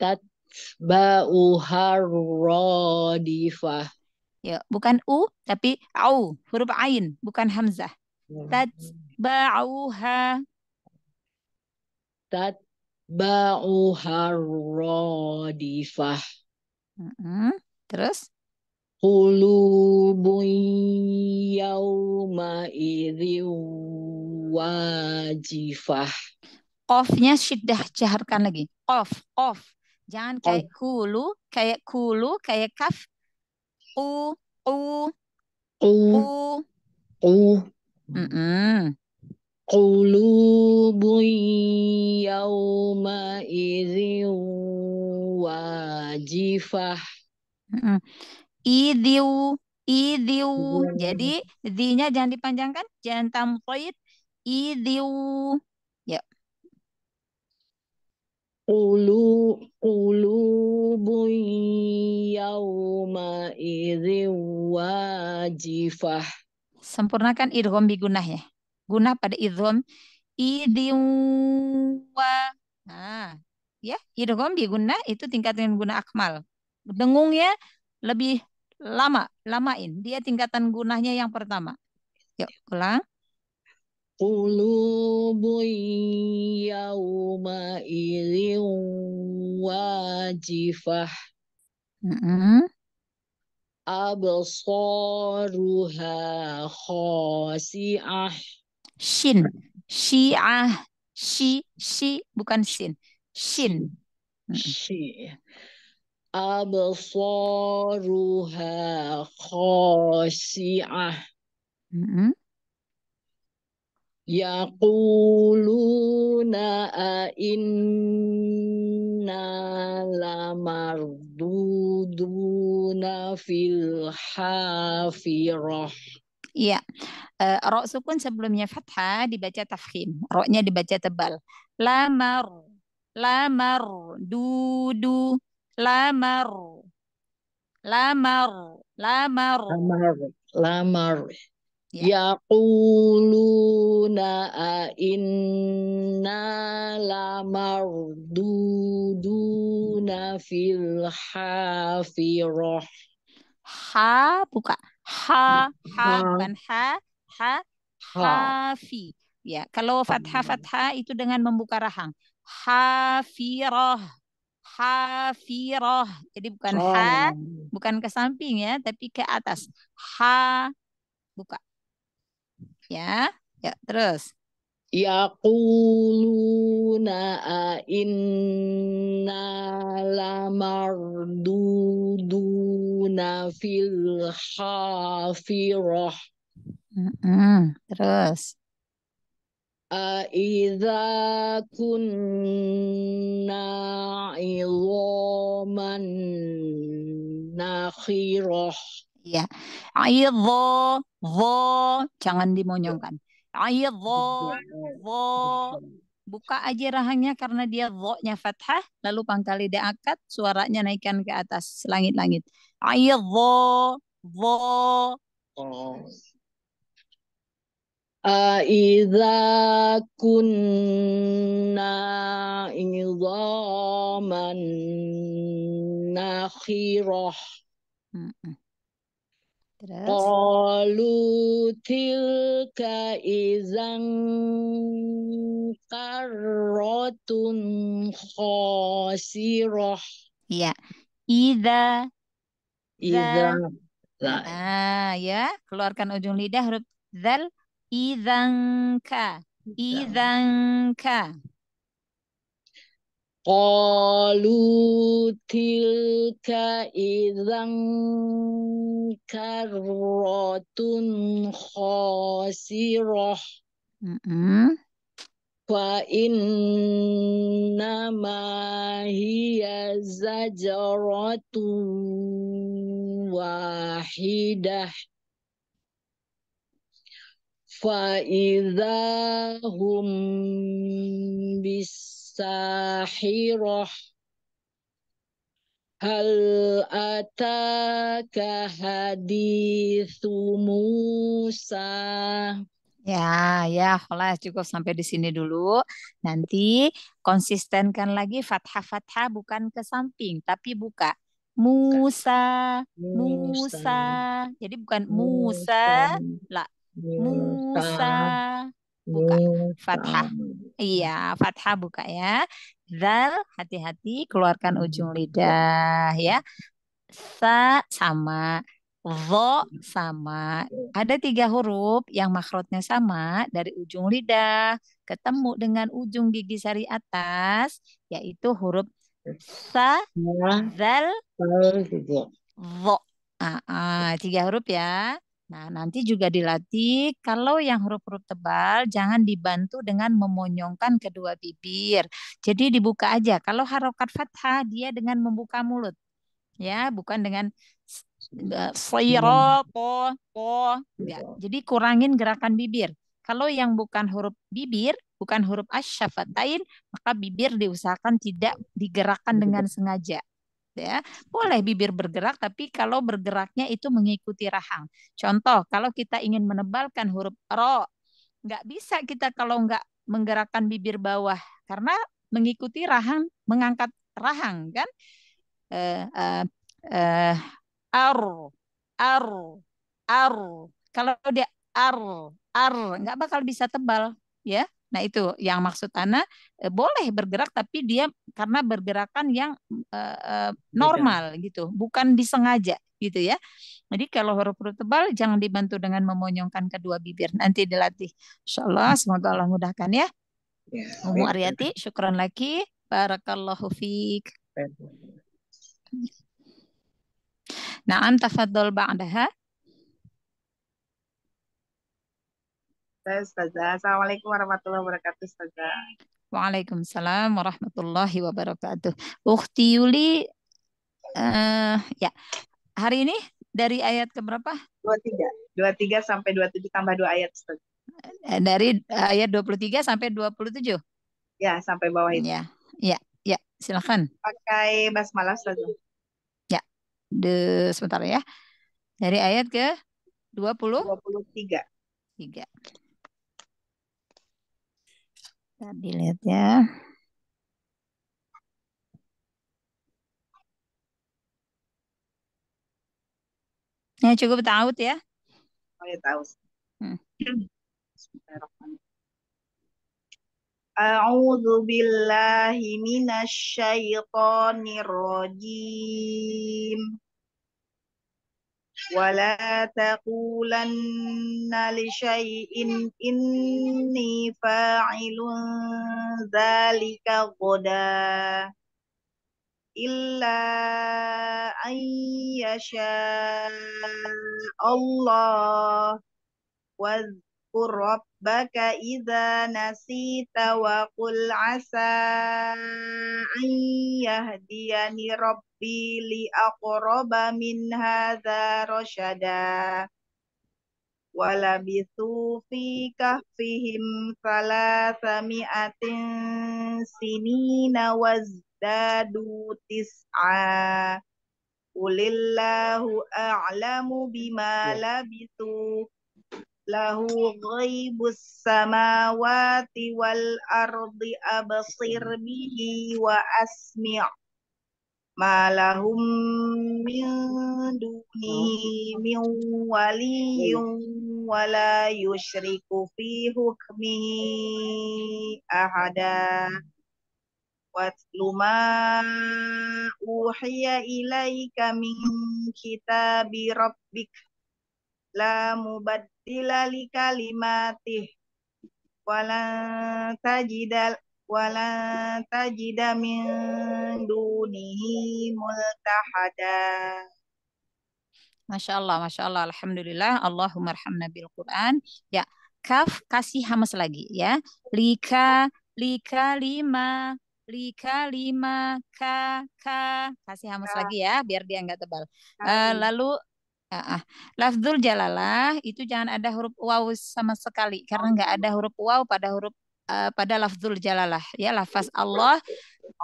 taj, ba'uharodifah. Ya, bukan u tapi au, huruf ain, bukan hamzah. Hmm. Taj, ba'uha ba'uhar radifah. Mm-hmm. Terus? Qulubun yawma idhin wajifah. Qafnya syiddah jaharkan lagi. Qaf, qaf. Jangan kayak kulu, kayak kulu, kayak kaf. U, u, u, u. u. Mm -mm. Qulubun yawma idhin wajifah. Mm Jadi di jangan dipanjangkan, jangan tamkoid. Idhiu. Ya. Qulu, qulubun yawma wajifah. Sempurnakan idgham bigunah ya guna pada idhom idiwa Nah, ya, idom diguna itu tingkatan guna akmal. Dengungnya lebih lama, lamain. Dia tingkatan gunanya yang pertama. Yuk, pulang Qulubun yawma irin wajifah. Mm -hmm. Absaruha khasi'ah. Shin. Syiah. Shi. Shi. Bukan Sin. Shin. Shi. Absaruha khasi'ah. Yaquluna ainna lamarduduna fil hafirah. Iya. Uh, eh, ro sukun sebelumnya fathah dibaca tafkhim. Roknya dibaca tebal. Lamar. Lamar. Dudu. Lamar. Lamar. Lamar. Lamar. Lamar. Ya. Yaquluna a inna lamarduduna fil hafirah. Ha buka ha ha bukan ha ha hafi ya kalau fathah fathah itu dengan membuka rahang hafirah hafirah jadi bukan H, ha oh. bukan ke samping ya tapi ke atas ha buka ya ya terus yaquluna a inna lamarduduna fil hafirah mm -hmm. terus Aida kunna iloman nakhirah Ya, aida, vo, jangan dimonyongkan. Ayo, vo, Buka aja rahangnya karena dia dho-nya fathah. Lalu lidah diangkat, suaranya naikkan ke atas langit-langit. Ayo, Dho. Oh. Aida kunna idhaman nakhirah. Mm -mm. Terus. Qalu tilka izan karrotun khosiroh. Ya. Ida. Iza. Ah ya. Keluarkan ujung lidah huruf zal. Idzanka. ka. Qalu tilka idzan karratun khasirah. Mm -hmm. Wa hiya zajratun wahidah. Fa idzahum bis sahirah Hal ataka hadis Musa. Ya, ya, kelas cukup sampai di sini dulu. Nanti konsistenkan lagi fathah-fathah bukan ke samping, tapi buka. Musa, Musa. Musa. Jadi bukan Musa, Musa. lah. Musa. Musa buka fathah. Iya, fathah buka ya. Zal hati-hati keluarkan ujung lidah ya. Sa sama Zo sama. Ada tiga huruf yang makrotnya sama dari ujung lidah ketemu dengan ujung gigi sari atas yaitu huruf sa, zal, gitu ya. zo. Ah, ah, tiga huruf ya. Nah, nanti juga dilatih kalau yang huruf-huruf tebal jangan dibantu dengan memonyongkan kedua bibir. Jadi dibuka aja. Kalau harokat fathah dia dengan membuka mulut. Ya, bukan dengan soiro, e, po, po. Ya. Jadi kurangin gerakan bibir. Kalau yang bukan huruf bibir, bukan huruf asyafatain, maka bibir diusahakan tidak digerakkan dengan sengaja ya. Boleh bibir bergerak tapi kalau bergeraknya itu mengikuti rahang. Contoh, kalau kita ingin menebalkan huruf ro, nggak bisa kita kalau nggak menggerakkan bibir bawah karena mengikuti rahang, mengangkat rahang kan. Eh, eh, eh ar, ar, ar. Kalau dia ar, ar, nggak bakal bisa tebal, ya. Nah itu yang maksud Ana eh, boleh bergerak tapi dia karena bergerakan yang eh, normal gitu, bukan disengaja gitu ya. Jadi kalau huruf huruf tebal jangan dibantu dengan memonyongkan kedua bibir. Nanti dilatih. Insya semoga Allah mudahkan ya. ya Umu Aryati, syukron lagi. Barakallahu fiik. Nah, antafadol ba'daha. Ustazah. Assalamualaikum warahmatullahi wabarakatuh Ustazah. Waalaikumsalam warahmatullahi wabarakatuh. Ukhti Yuli, uh, ya hari ini dari ayat ke berapa? 23. 23 sampai 27 tambah 2 ayat Ustazah. Eh, dari ayat 23 sampai 27. Ya, sampai bawah ini. Ya. Ya, ya, silakan. Pakai basmalah Ustazah. Ya. De sebentar ya. Dari ayat ke 20 23. 3. Kita dilihat ya. Ya cukup tahu ya. Oh ya tahu. Hmm. [clears throat] A'udzu billahi minasy syaithanir rajim. ولا تقولن لشيء إني فاعل ذلك غدا إلا أن يشاء الله واذكر waskur rabbaka idza nasita wa qul asa an yahdiyani rabbi li aqraba min hadza rashada wala bisu fi kahfihim fala sami'atin sinina wazdadu tis'a qulillahu a'lamu bima labithu lahu ghaibus samawati wal ardi absir bihi wa asmi' ma lahum min dunihi min waliyyin wa la yushriku fi hukmihi ahada watlu ma uhiya ilaika min kitabi rabbika la mubaddila li kalimatih walan tajidal walan tajida min dunihi multahada Masya Allah, Masya Allah, Alhamdulillah, Allahumma rahmna bil Quran. Ya, kaf kasih hamas lagi ya. Lika, lika lima, lika lima, ka, ka. Kasih hamas ya. lagi ya, biar dia nggak tebal. Uh, lalu Uh, Lafzul jalalah itu jangan ada huruf waw sama sekali karena nggak ada huruf waw pada huruf uh, pada lafzul jalalah ya lafaz Allah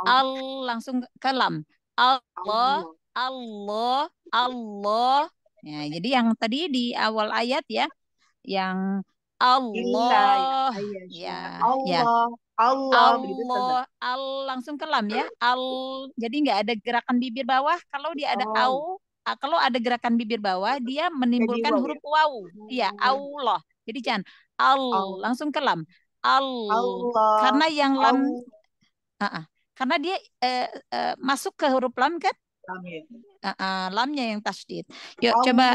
al langsung kelam Allah Allah Allah ya jadi yang tadi di awal ayat ya yang Allah iya, iya, iya. ya Allah ya. Allah, Allah, al langsung kelam ya. Al jadi nggak ada gerakan bibir bawah. Kalau dia ada oh. au kalau ada gerakan bibir bawah dia menimbulkan Jadi, ya? huruf wow. Iya, oh. Allah. Jadi jangan al, langsung ke lam. Al. Allah. Karena yang lam uh -uh. Karena dia uh, uh, masuk ke huruf lam kan? Lam Uh -uh, lamnya yang tasdid. Yuk Allah, coba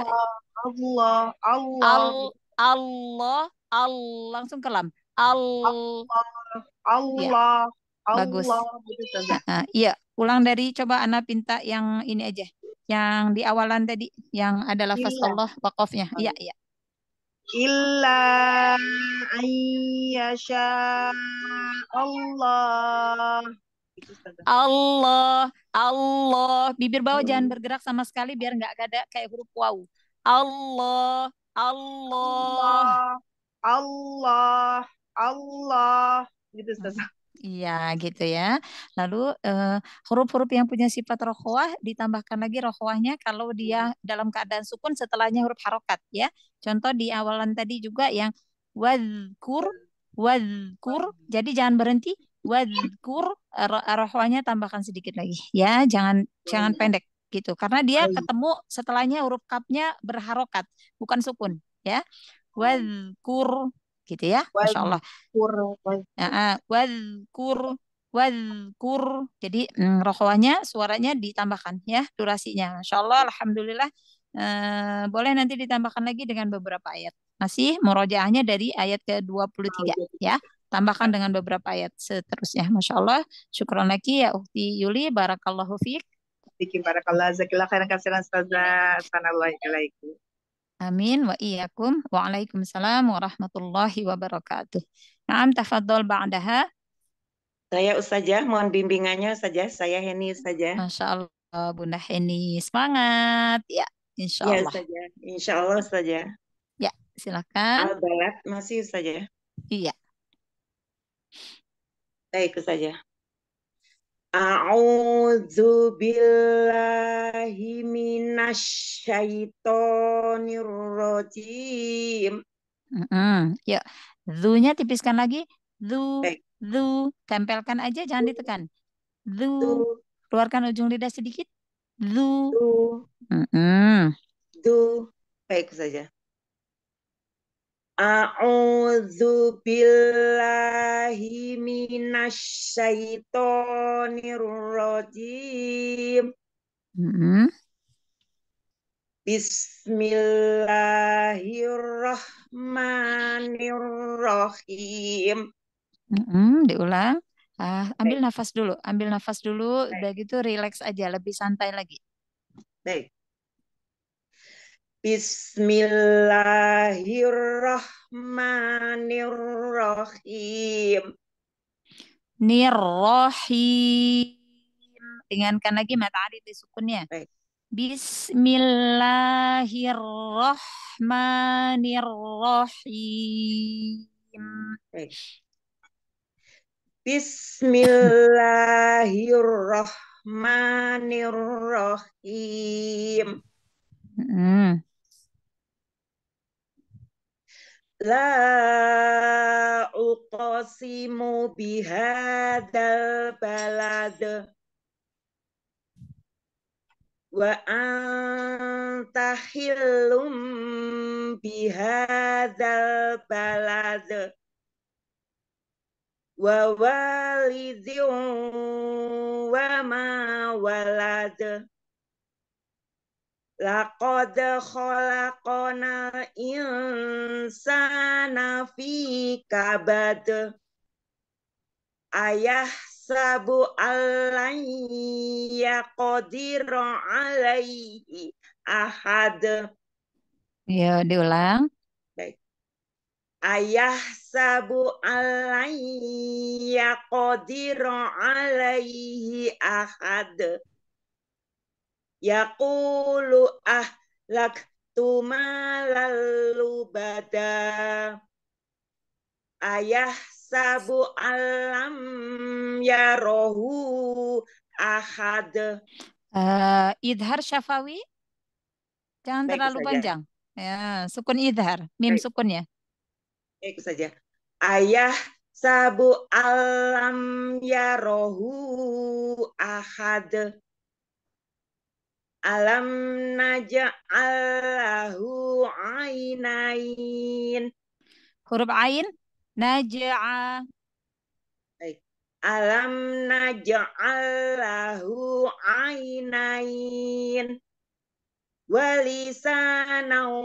Allah Allah al, Allah al langsung ke lam. Al Allah Allah. Ya. Allah. Bagus. Iya, Uh -uh. Iya, ulang dari coba Ana pinta yang ini aja yang di awalan tadi yang adalah fas Allah wakofnya. Iya, iya. Illa ayyasha Allah. Allah, Allah. Bibir bawah hmm. jangan bergerak sama sekali biar nggak ada kayak huruf wau Allah, Allah, Allah, Allah, Allah. Gitu Ustaz. Iya, gitu ya. Lalu huruf eh, huruf-huruf yang punya sifat rokhwah ditambahkan lagi rokhwahnya kalau dia dalam keadaan sukun setelahnya huruf harokat ya. Contoh di awalan tadi juga yang wadkur, wadkur. Jadi jangan berhenti wadkur eh, rokhwahnya tambahkan sedikit lagi ya. Jangan jangan pendek gitu karena dia ketemu setelahnya huruf kapnya berharokat bukan sukun ya. Wadkur gitu ya Masya Allah wadkur wadkur jadi mm, suaranya ditambahkan ya durasinya Masya Allah Alhamdulillah e, boleh nanti ditambahkan lagi dengan beberapa ayat masih murojaahnya dari ayat ke-23 nah, iya. ya tambahkan dengan beberapa ayat seterusnya Masya Allah syukron lagi ya Uhti Yuli Barakallahu fiq. Bikin barakallah, zakilah khairan kasiran saza, sanallah ilaikum. Amin wa iyyakum. rahmatullahi warahmatullahi wabarakatuh. Naam tafadhol ba'daha. Saya Ustazah, mohon bimbingannya Ustazah. Saya Heni Ustazah. Masya Allah, Bunda Heni. Semangat. Ya, insya ya, Allah. Ya, Ustazah. Insya Allah Ustazah. Ya, silakan. Al-Balat masih Ustazah. Iya. Baik Ustazah. A'udzu billahi minasyaitonir rajim. Mm -hmm. Ya, zunya tipiskan lagi. Zu, zu, tempelkan aja jangan ditekan. Zu, keluarkan ujung lidah sedikit. Zu. Zu. Mm -hmm. Zu. Baik saja. A'udzu billahi minasyaitonir rajim. Mm -hmm. Bismillahirrahmanirrahim. Mm -hmm, diulang. Ah, ambil Baik. nafas dulu, ambil nafas dulu, Baik. udah gitu relax aja, lebih santai lagi. Baik. Bismillahirrahmanirrahim. Nirrahim. Dengankan lagi mata adit di sukunnya. Baik. Bismillahirrahmanirrahim. Baik. Bismillahirrahmanirrahim. Hmm. La uqasimu bihadal balad wa antahilum bihadal balad wa walidin wa ma walad Laqad khalaqona insana fi kabad. Ayah sabu allan qadiru alaihi ahad. Ya, diulang. Ayah sabu allan qadiru alaihi ahad yaqulu ah lak tumalalu bada ayah sabu alam ya rohu ahad uh, idhar syafawi jangan Baik terlalu saja. panjang ya sukun idhar mim Baik. sukun ya Baik saja ayah sabu alam ya rohu ahad Alam naja'allahu ainain. Huruf ain naja'a. Alam naja'allahu ainain. walisanau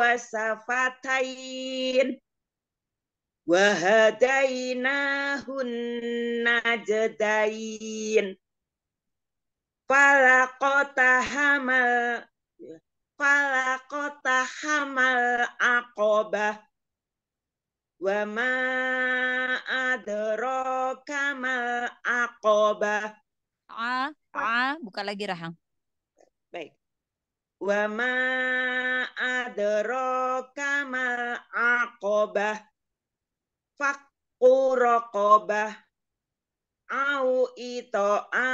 wasafatain. Wahadainahun najadain. Fala kota hamal Fala kota hamal akoba, wama adro kamal akobah A, A, buka lagi rahang. Baik. wama adro kamal akobah Fakku rokobah Au a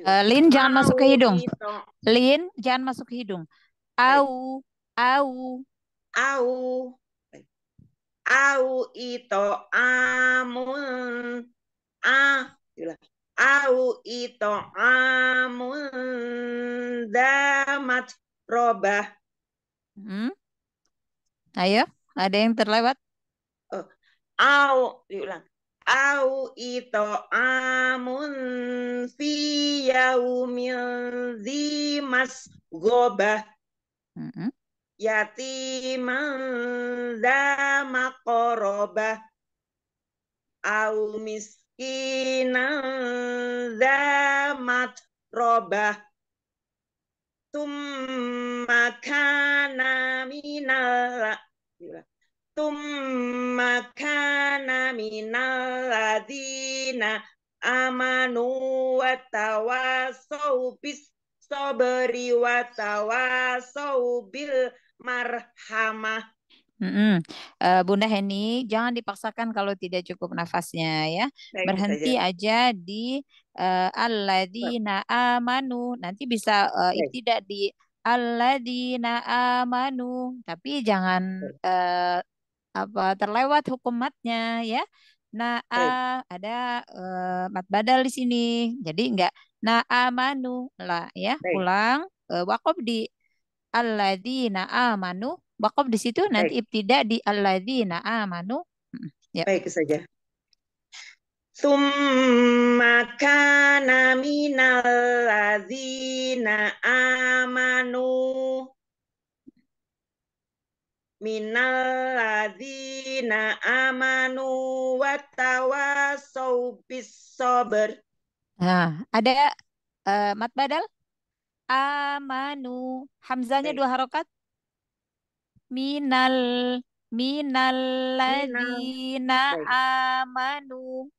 Uh, lin jangan masuk ke hidung. Gitu. Lin jangan masuk ke hidung. Au, au, au, au itu amun, a, au itu amun damat roba. Hmm? Ayo, ada yang terlewat? Oh. Au, diulang au ito amun fi yaumil zimas gobah mm -hmm. yatiman da au miskinan damat roba tumma kana minal Tumma kana minal ladina amanu wa tawasau bis sabri wa tawasau bil marhamah. Mm -hmm. uh, Bunda Heni, jangan dipaksakan kalau tidak cukup nafasnya ya. Baik Berhenti saja. aja di uh, alladzina amanu. Nanti bisa uh, Baik. tidak di alladzina amanu, tapi jangan uh, apa terlewat hukum matnya ya. Nah, hey. ada uh, mat badal di sini. Jadi enggak na amanu lah ya. hey. pulang uh, wakob di alladzina amanu. Wakob di situ Baik. nanti tidak di alladzina amanu. Ya. Baik saja. Tumma kana minal ladzina amanu minal ladzina amanu watawasau bisober. Nah, ada uh, mat badal? Amanu. Hamzanya dua harokat. Minal minal amanu.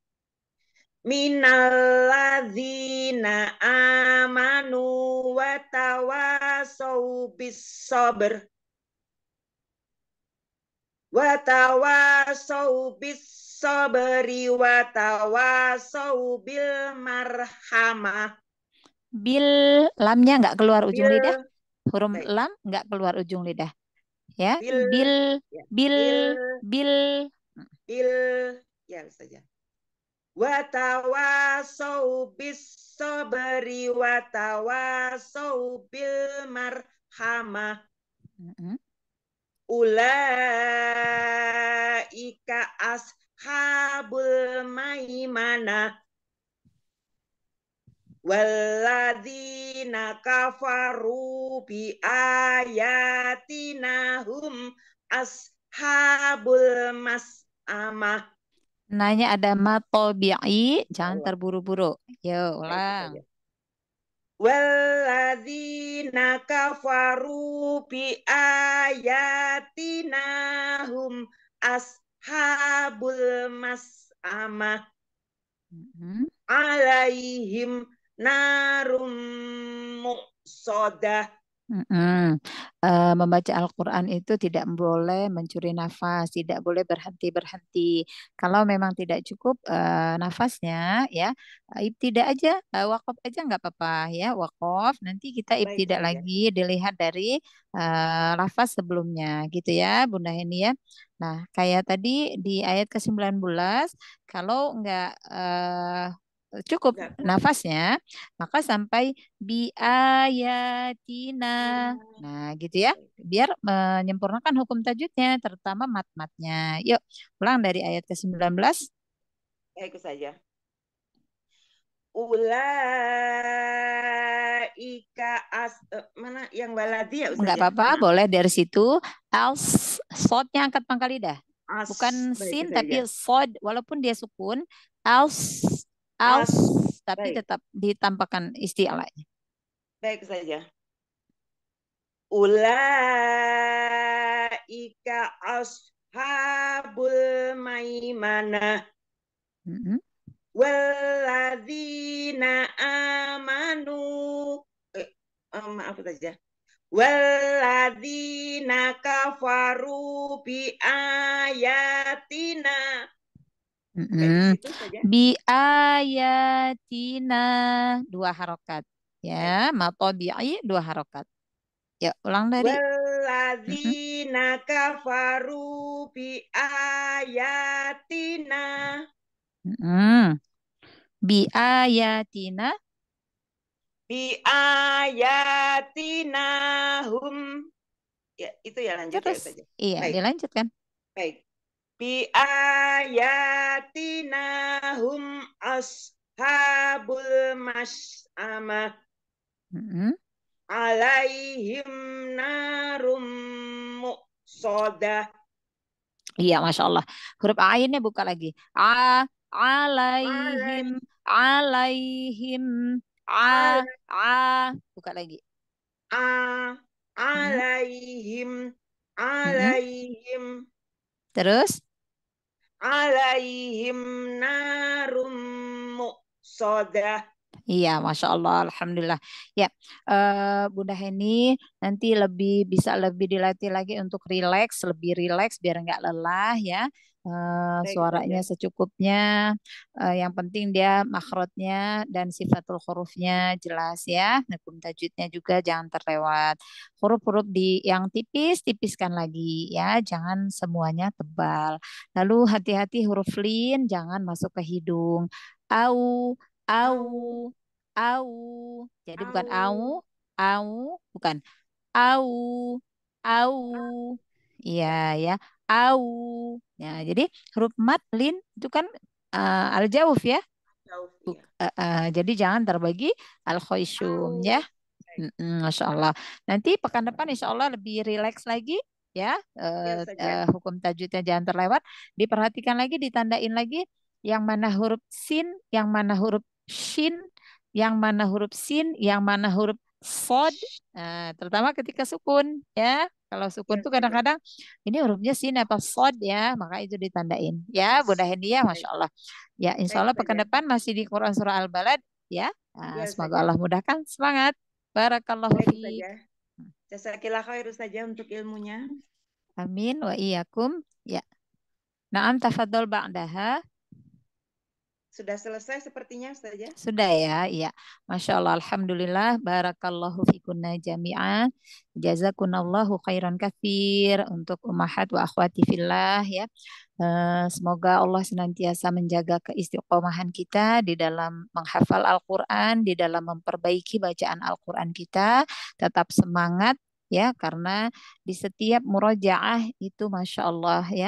Minal ladzina amanu watawasau bisober watawasau bis sabri watawasau bil marhama Bil lamnya nggak keluar ujung bil, lidah. Huruf okay. lam nggak keluar ujung lidah. Ya, bil bil ya. bil bil bil ya saja. Watawasau bis sabri watawasau bil marhamah. Mm -hmm ulaika ashabul maimana Walladzina kafaru bi ayatina hum ashabul mas'amah. Nanya ada matobi'i, jangan iya. terburu-buru. Yo, nah, ulang. Walladzina kafaru bi ayatina hum ashabul mas'ama mm-hmm. Alaihim narum mu'sodah Hmm, Uh, membaca Al-Quran itu tidak boleh mencuri nafas, tidak boleh berhenti-berhenti. Kalau memang tidak cukup, uh, nafasnya ya, eee, eh, tidak aja, uh, waqaf aja nggak apa-apa ya, wakof. nanti kita Baik, ya. lagi dilihat dari, uh, lafaz sebelumnya gitu ya Bunda Heni ya. Nah kayak tadi di ayat ke-19 kalau nggak, uh, cukup ya. nafasnya, maka sampai biayatina. Hmm. Nah, gitu ya. Biar menyempurnakan hukum tajwidnya, terutama mat-matnya. Yuk, ulang dari ayat ke-19. Baik eh, saja. ika as eh, mana yang baladi ya Enggak ya? apa-apa, boleh dari situ. Als sotnya angkat pangkal lidah. Bukan sin tapi sod walaupun dia sukun. Als aus, aus tapi baik. tetap ditampakkan istilahnya. Baik saja. Ulaika ashabul maimana. Mm -hmm. Walladzina amanu. Eh, oh, maaf saja. Walladzina kafaru bi ayatina Mm-mm. Baik, itu ya. dua harokat. Ya, matobi'i oh, dua harokat. Ya, ulang dari. Waladina mm-hmm. kafaru biayatina. Mm-hmm. Biayatina. Biayatina hum. Ya, itu ya lanjut ya, Terus, ya, saja. Iya, Baik. dilanjutkan. Baik biayatina ayatina hum ashabul mas'ama mm-hmm. alaihim narum muqsadah iya masya Allah huruf ainnya buka lagi a alaihim alaihim a a buka lagi a mm-hmm. alaihim mm-hmm. alaihim terus alaihim narum muqsadah Iya, masya Allah, alhamdulillah. Ya, uh, Bunda Heni nanti lebih bisa lebih dilatih lagi untuk rileks, lebih rileks biar nggak lelah ya. Uh, suaranya secukupnya, eh, yang penting dia makrotnya dan sifatul hurufnya jelas ya. Hukum tajwidnya juga jangan terlewat. Huruf-huruf di yang tipis tipiskan lagi ya, jangan semuanya tebal. Lalu hati-hati huruf lin jangan masuk ke hidung. Au, au au jadi au. bukan au au bukan au au iya ya au ya jadi huruf mat lin itu kan uh, eh, al jauh ya Jauh, uh, uh, jadi jangan terbagi al khoisum ya Masya Allah. Nanti pekan depan insya Allah lebih rileks lagi ya. Uh, uh, hukum tajwidnya jangan terlewat. Diperhatikan lagi, ditandain lagi yang mana huruf sin, yang mana huruf shin, yang mana huruf sin, yang mana huruf sod, nah, terutama ketika sukun ya. Kalau sukun ya, tuh kadang-kadang ini hurufnya sin apa sod ya, maka itu ditandain. Ya, Bunda Hendia, masya Allah. Ya, insya Allah pekan depan masih di Quran surah Al Balad ya. Nah, iya, semoga ya. Allah mudahkan. Semangat. Barakallahu fiik. Ya. Jazakillah khair saja ya, untuk ilmunya. Amin wa iyyakum. Ya. Naam tafadhol ba'daha. Sudah selesai sepertinya saja. Ya? Sudah ya, iya. Masya Allah, Alhamdulillah, Barakallahu fikunna jami'ah. Jazakunallahu khairan kafir untuk umahat wa akhwati fillah ya. Eh, semoga Allah senantiasa menjaga keistiqomahan kita di dalam menghafal Al-Quran, di dalam memperbaiki bacaan Al-Quran kita. Tetap semangat ya karena di setiap murojaah itu masya Allah ya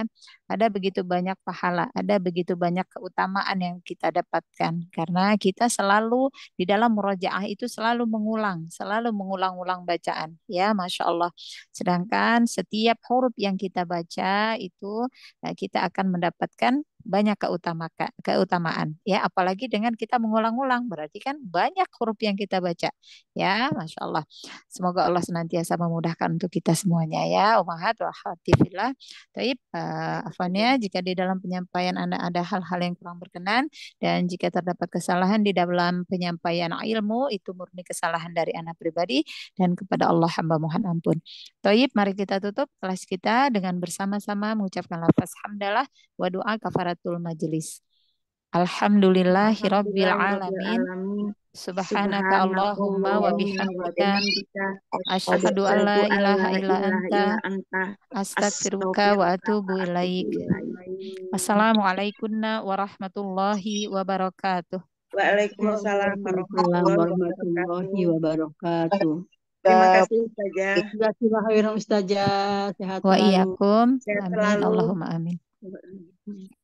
ada begitu banyak pahala ada begitu banyak keutamaan yang kita dapatkan karena kita selalu di dalam murojaah itu selalu mengulang selalu mengulang-ulang bacaan ya masya Allah sedangkan setiap huruf yang kita baca itu eh, kita akan mendapatkan banyak keutamaan, keutamaan ya apalagi dengan kita mengulang-ulang berarti kan banyak huruf yang kita baca ya masya Allah semoga Allah senantiasa memudahkan untuk kita semuanya ya umahat wahatifillah taib uh, eh, afannya jika di dalam penyampaian anda ada hal-hal yang kurang berkenan dan jika terdapat kesalahan di dalam penyampaian ilmu itu murni kesalahan dari anak pribadi dan kepada Allah hamba mohon ampun taib mari kita tutup kelas kita dengan bersama-sama mengucapkan lafaz hamdalah wa doa kafarat kafaratul majlis. Alhamdulillahirabbil alamin. Subhanaka Allahumma wa bihamdika asyhadu an la ilaha illa anta astaghfiruka wa atubu ilaik. Assalamualaikum warahmatullahi wabarakatuh. Waalaikumsalam warahmatullahi wabarakatuh. Terima kasih Ustazah. Terima kasih khairan Ustazah. Sehat Wa iyakum. Amin. Allahumma amin.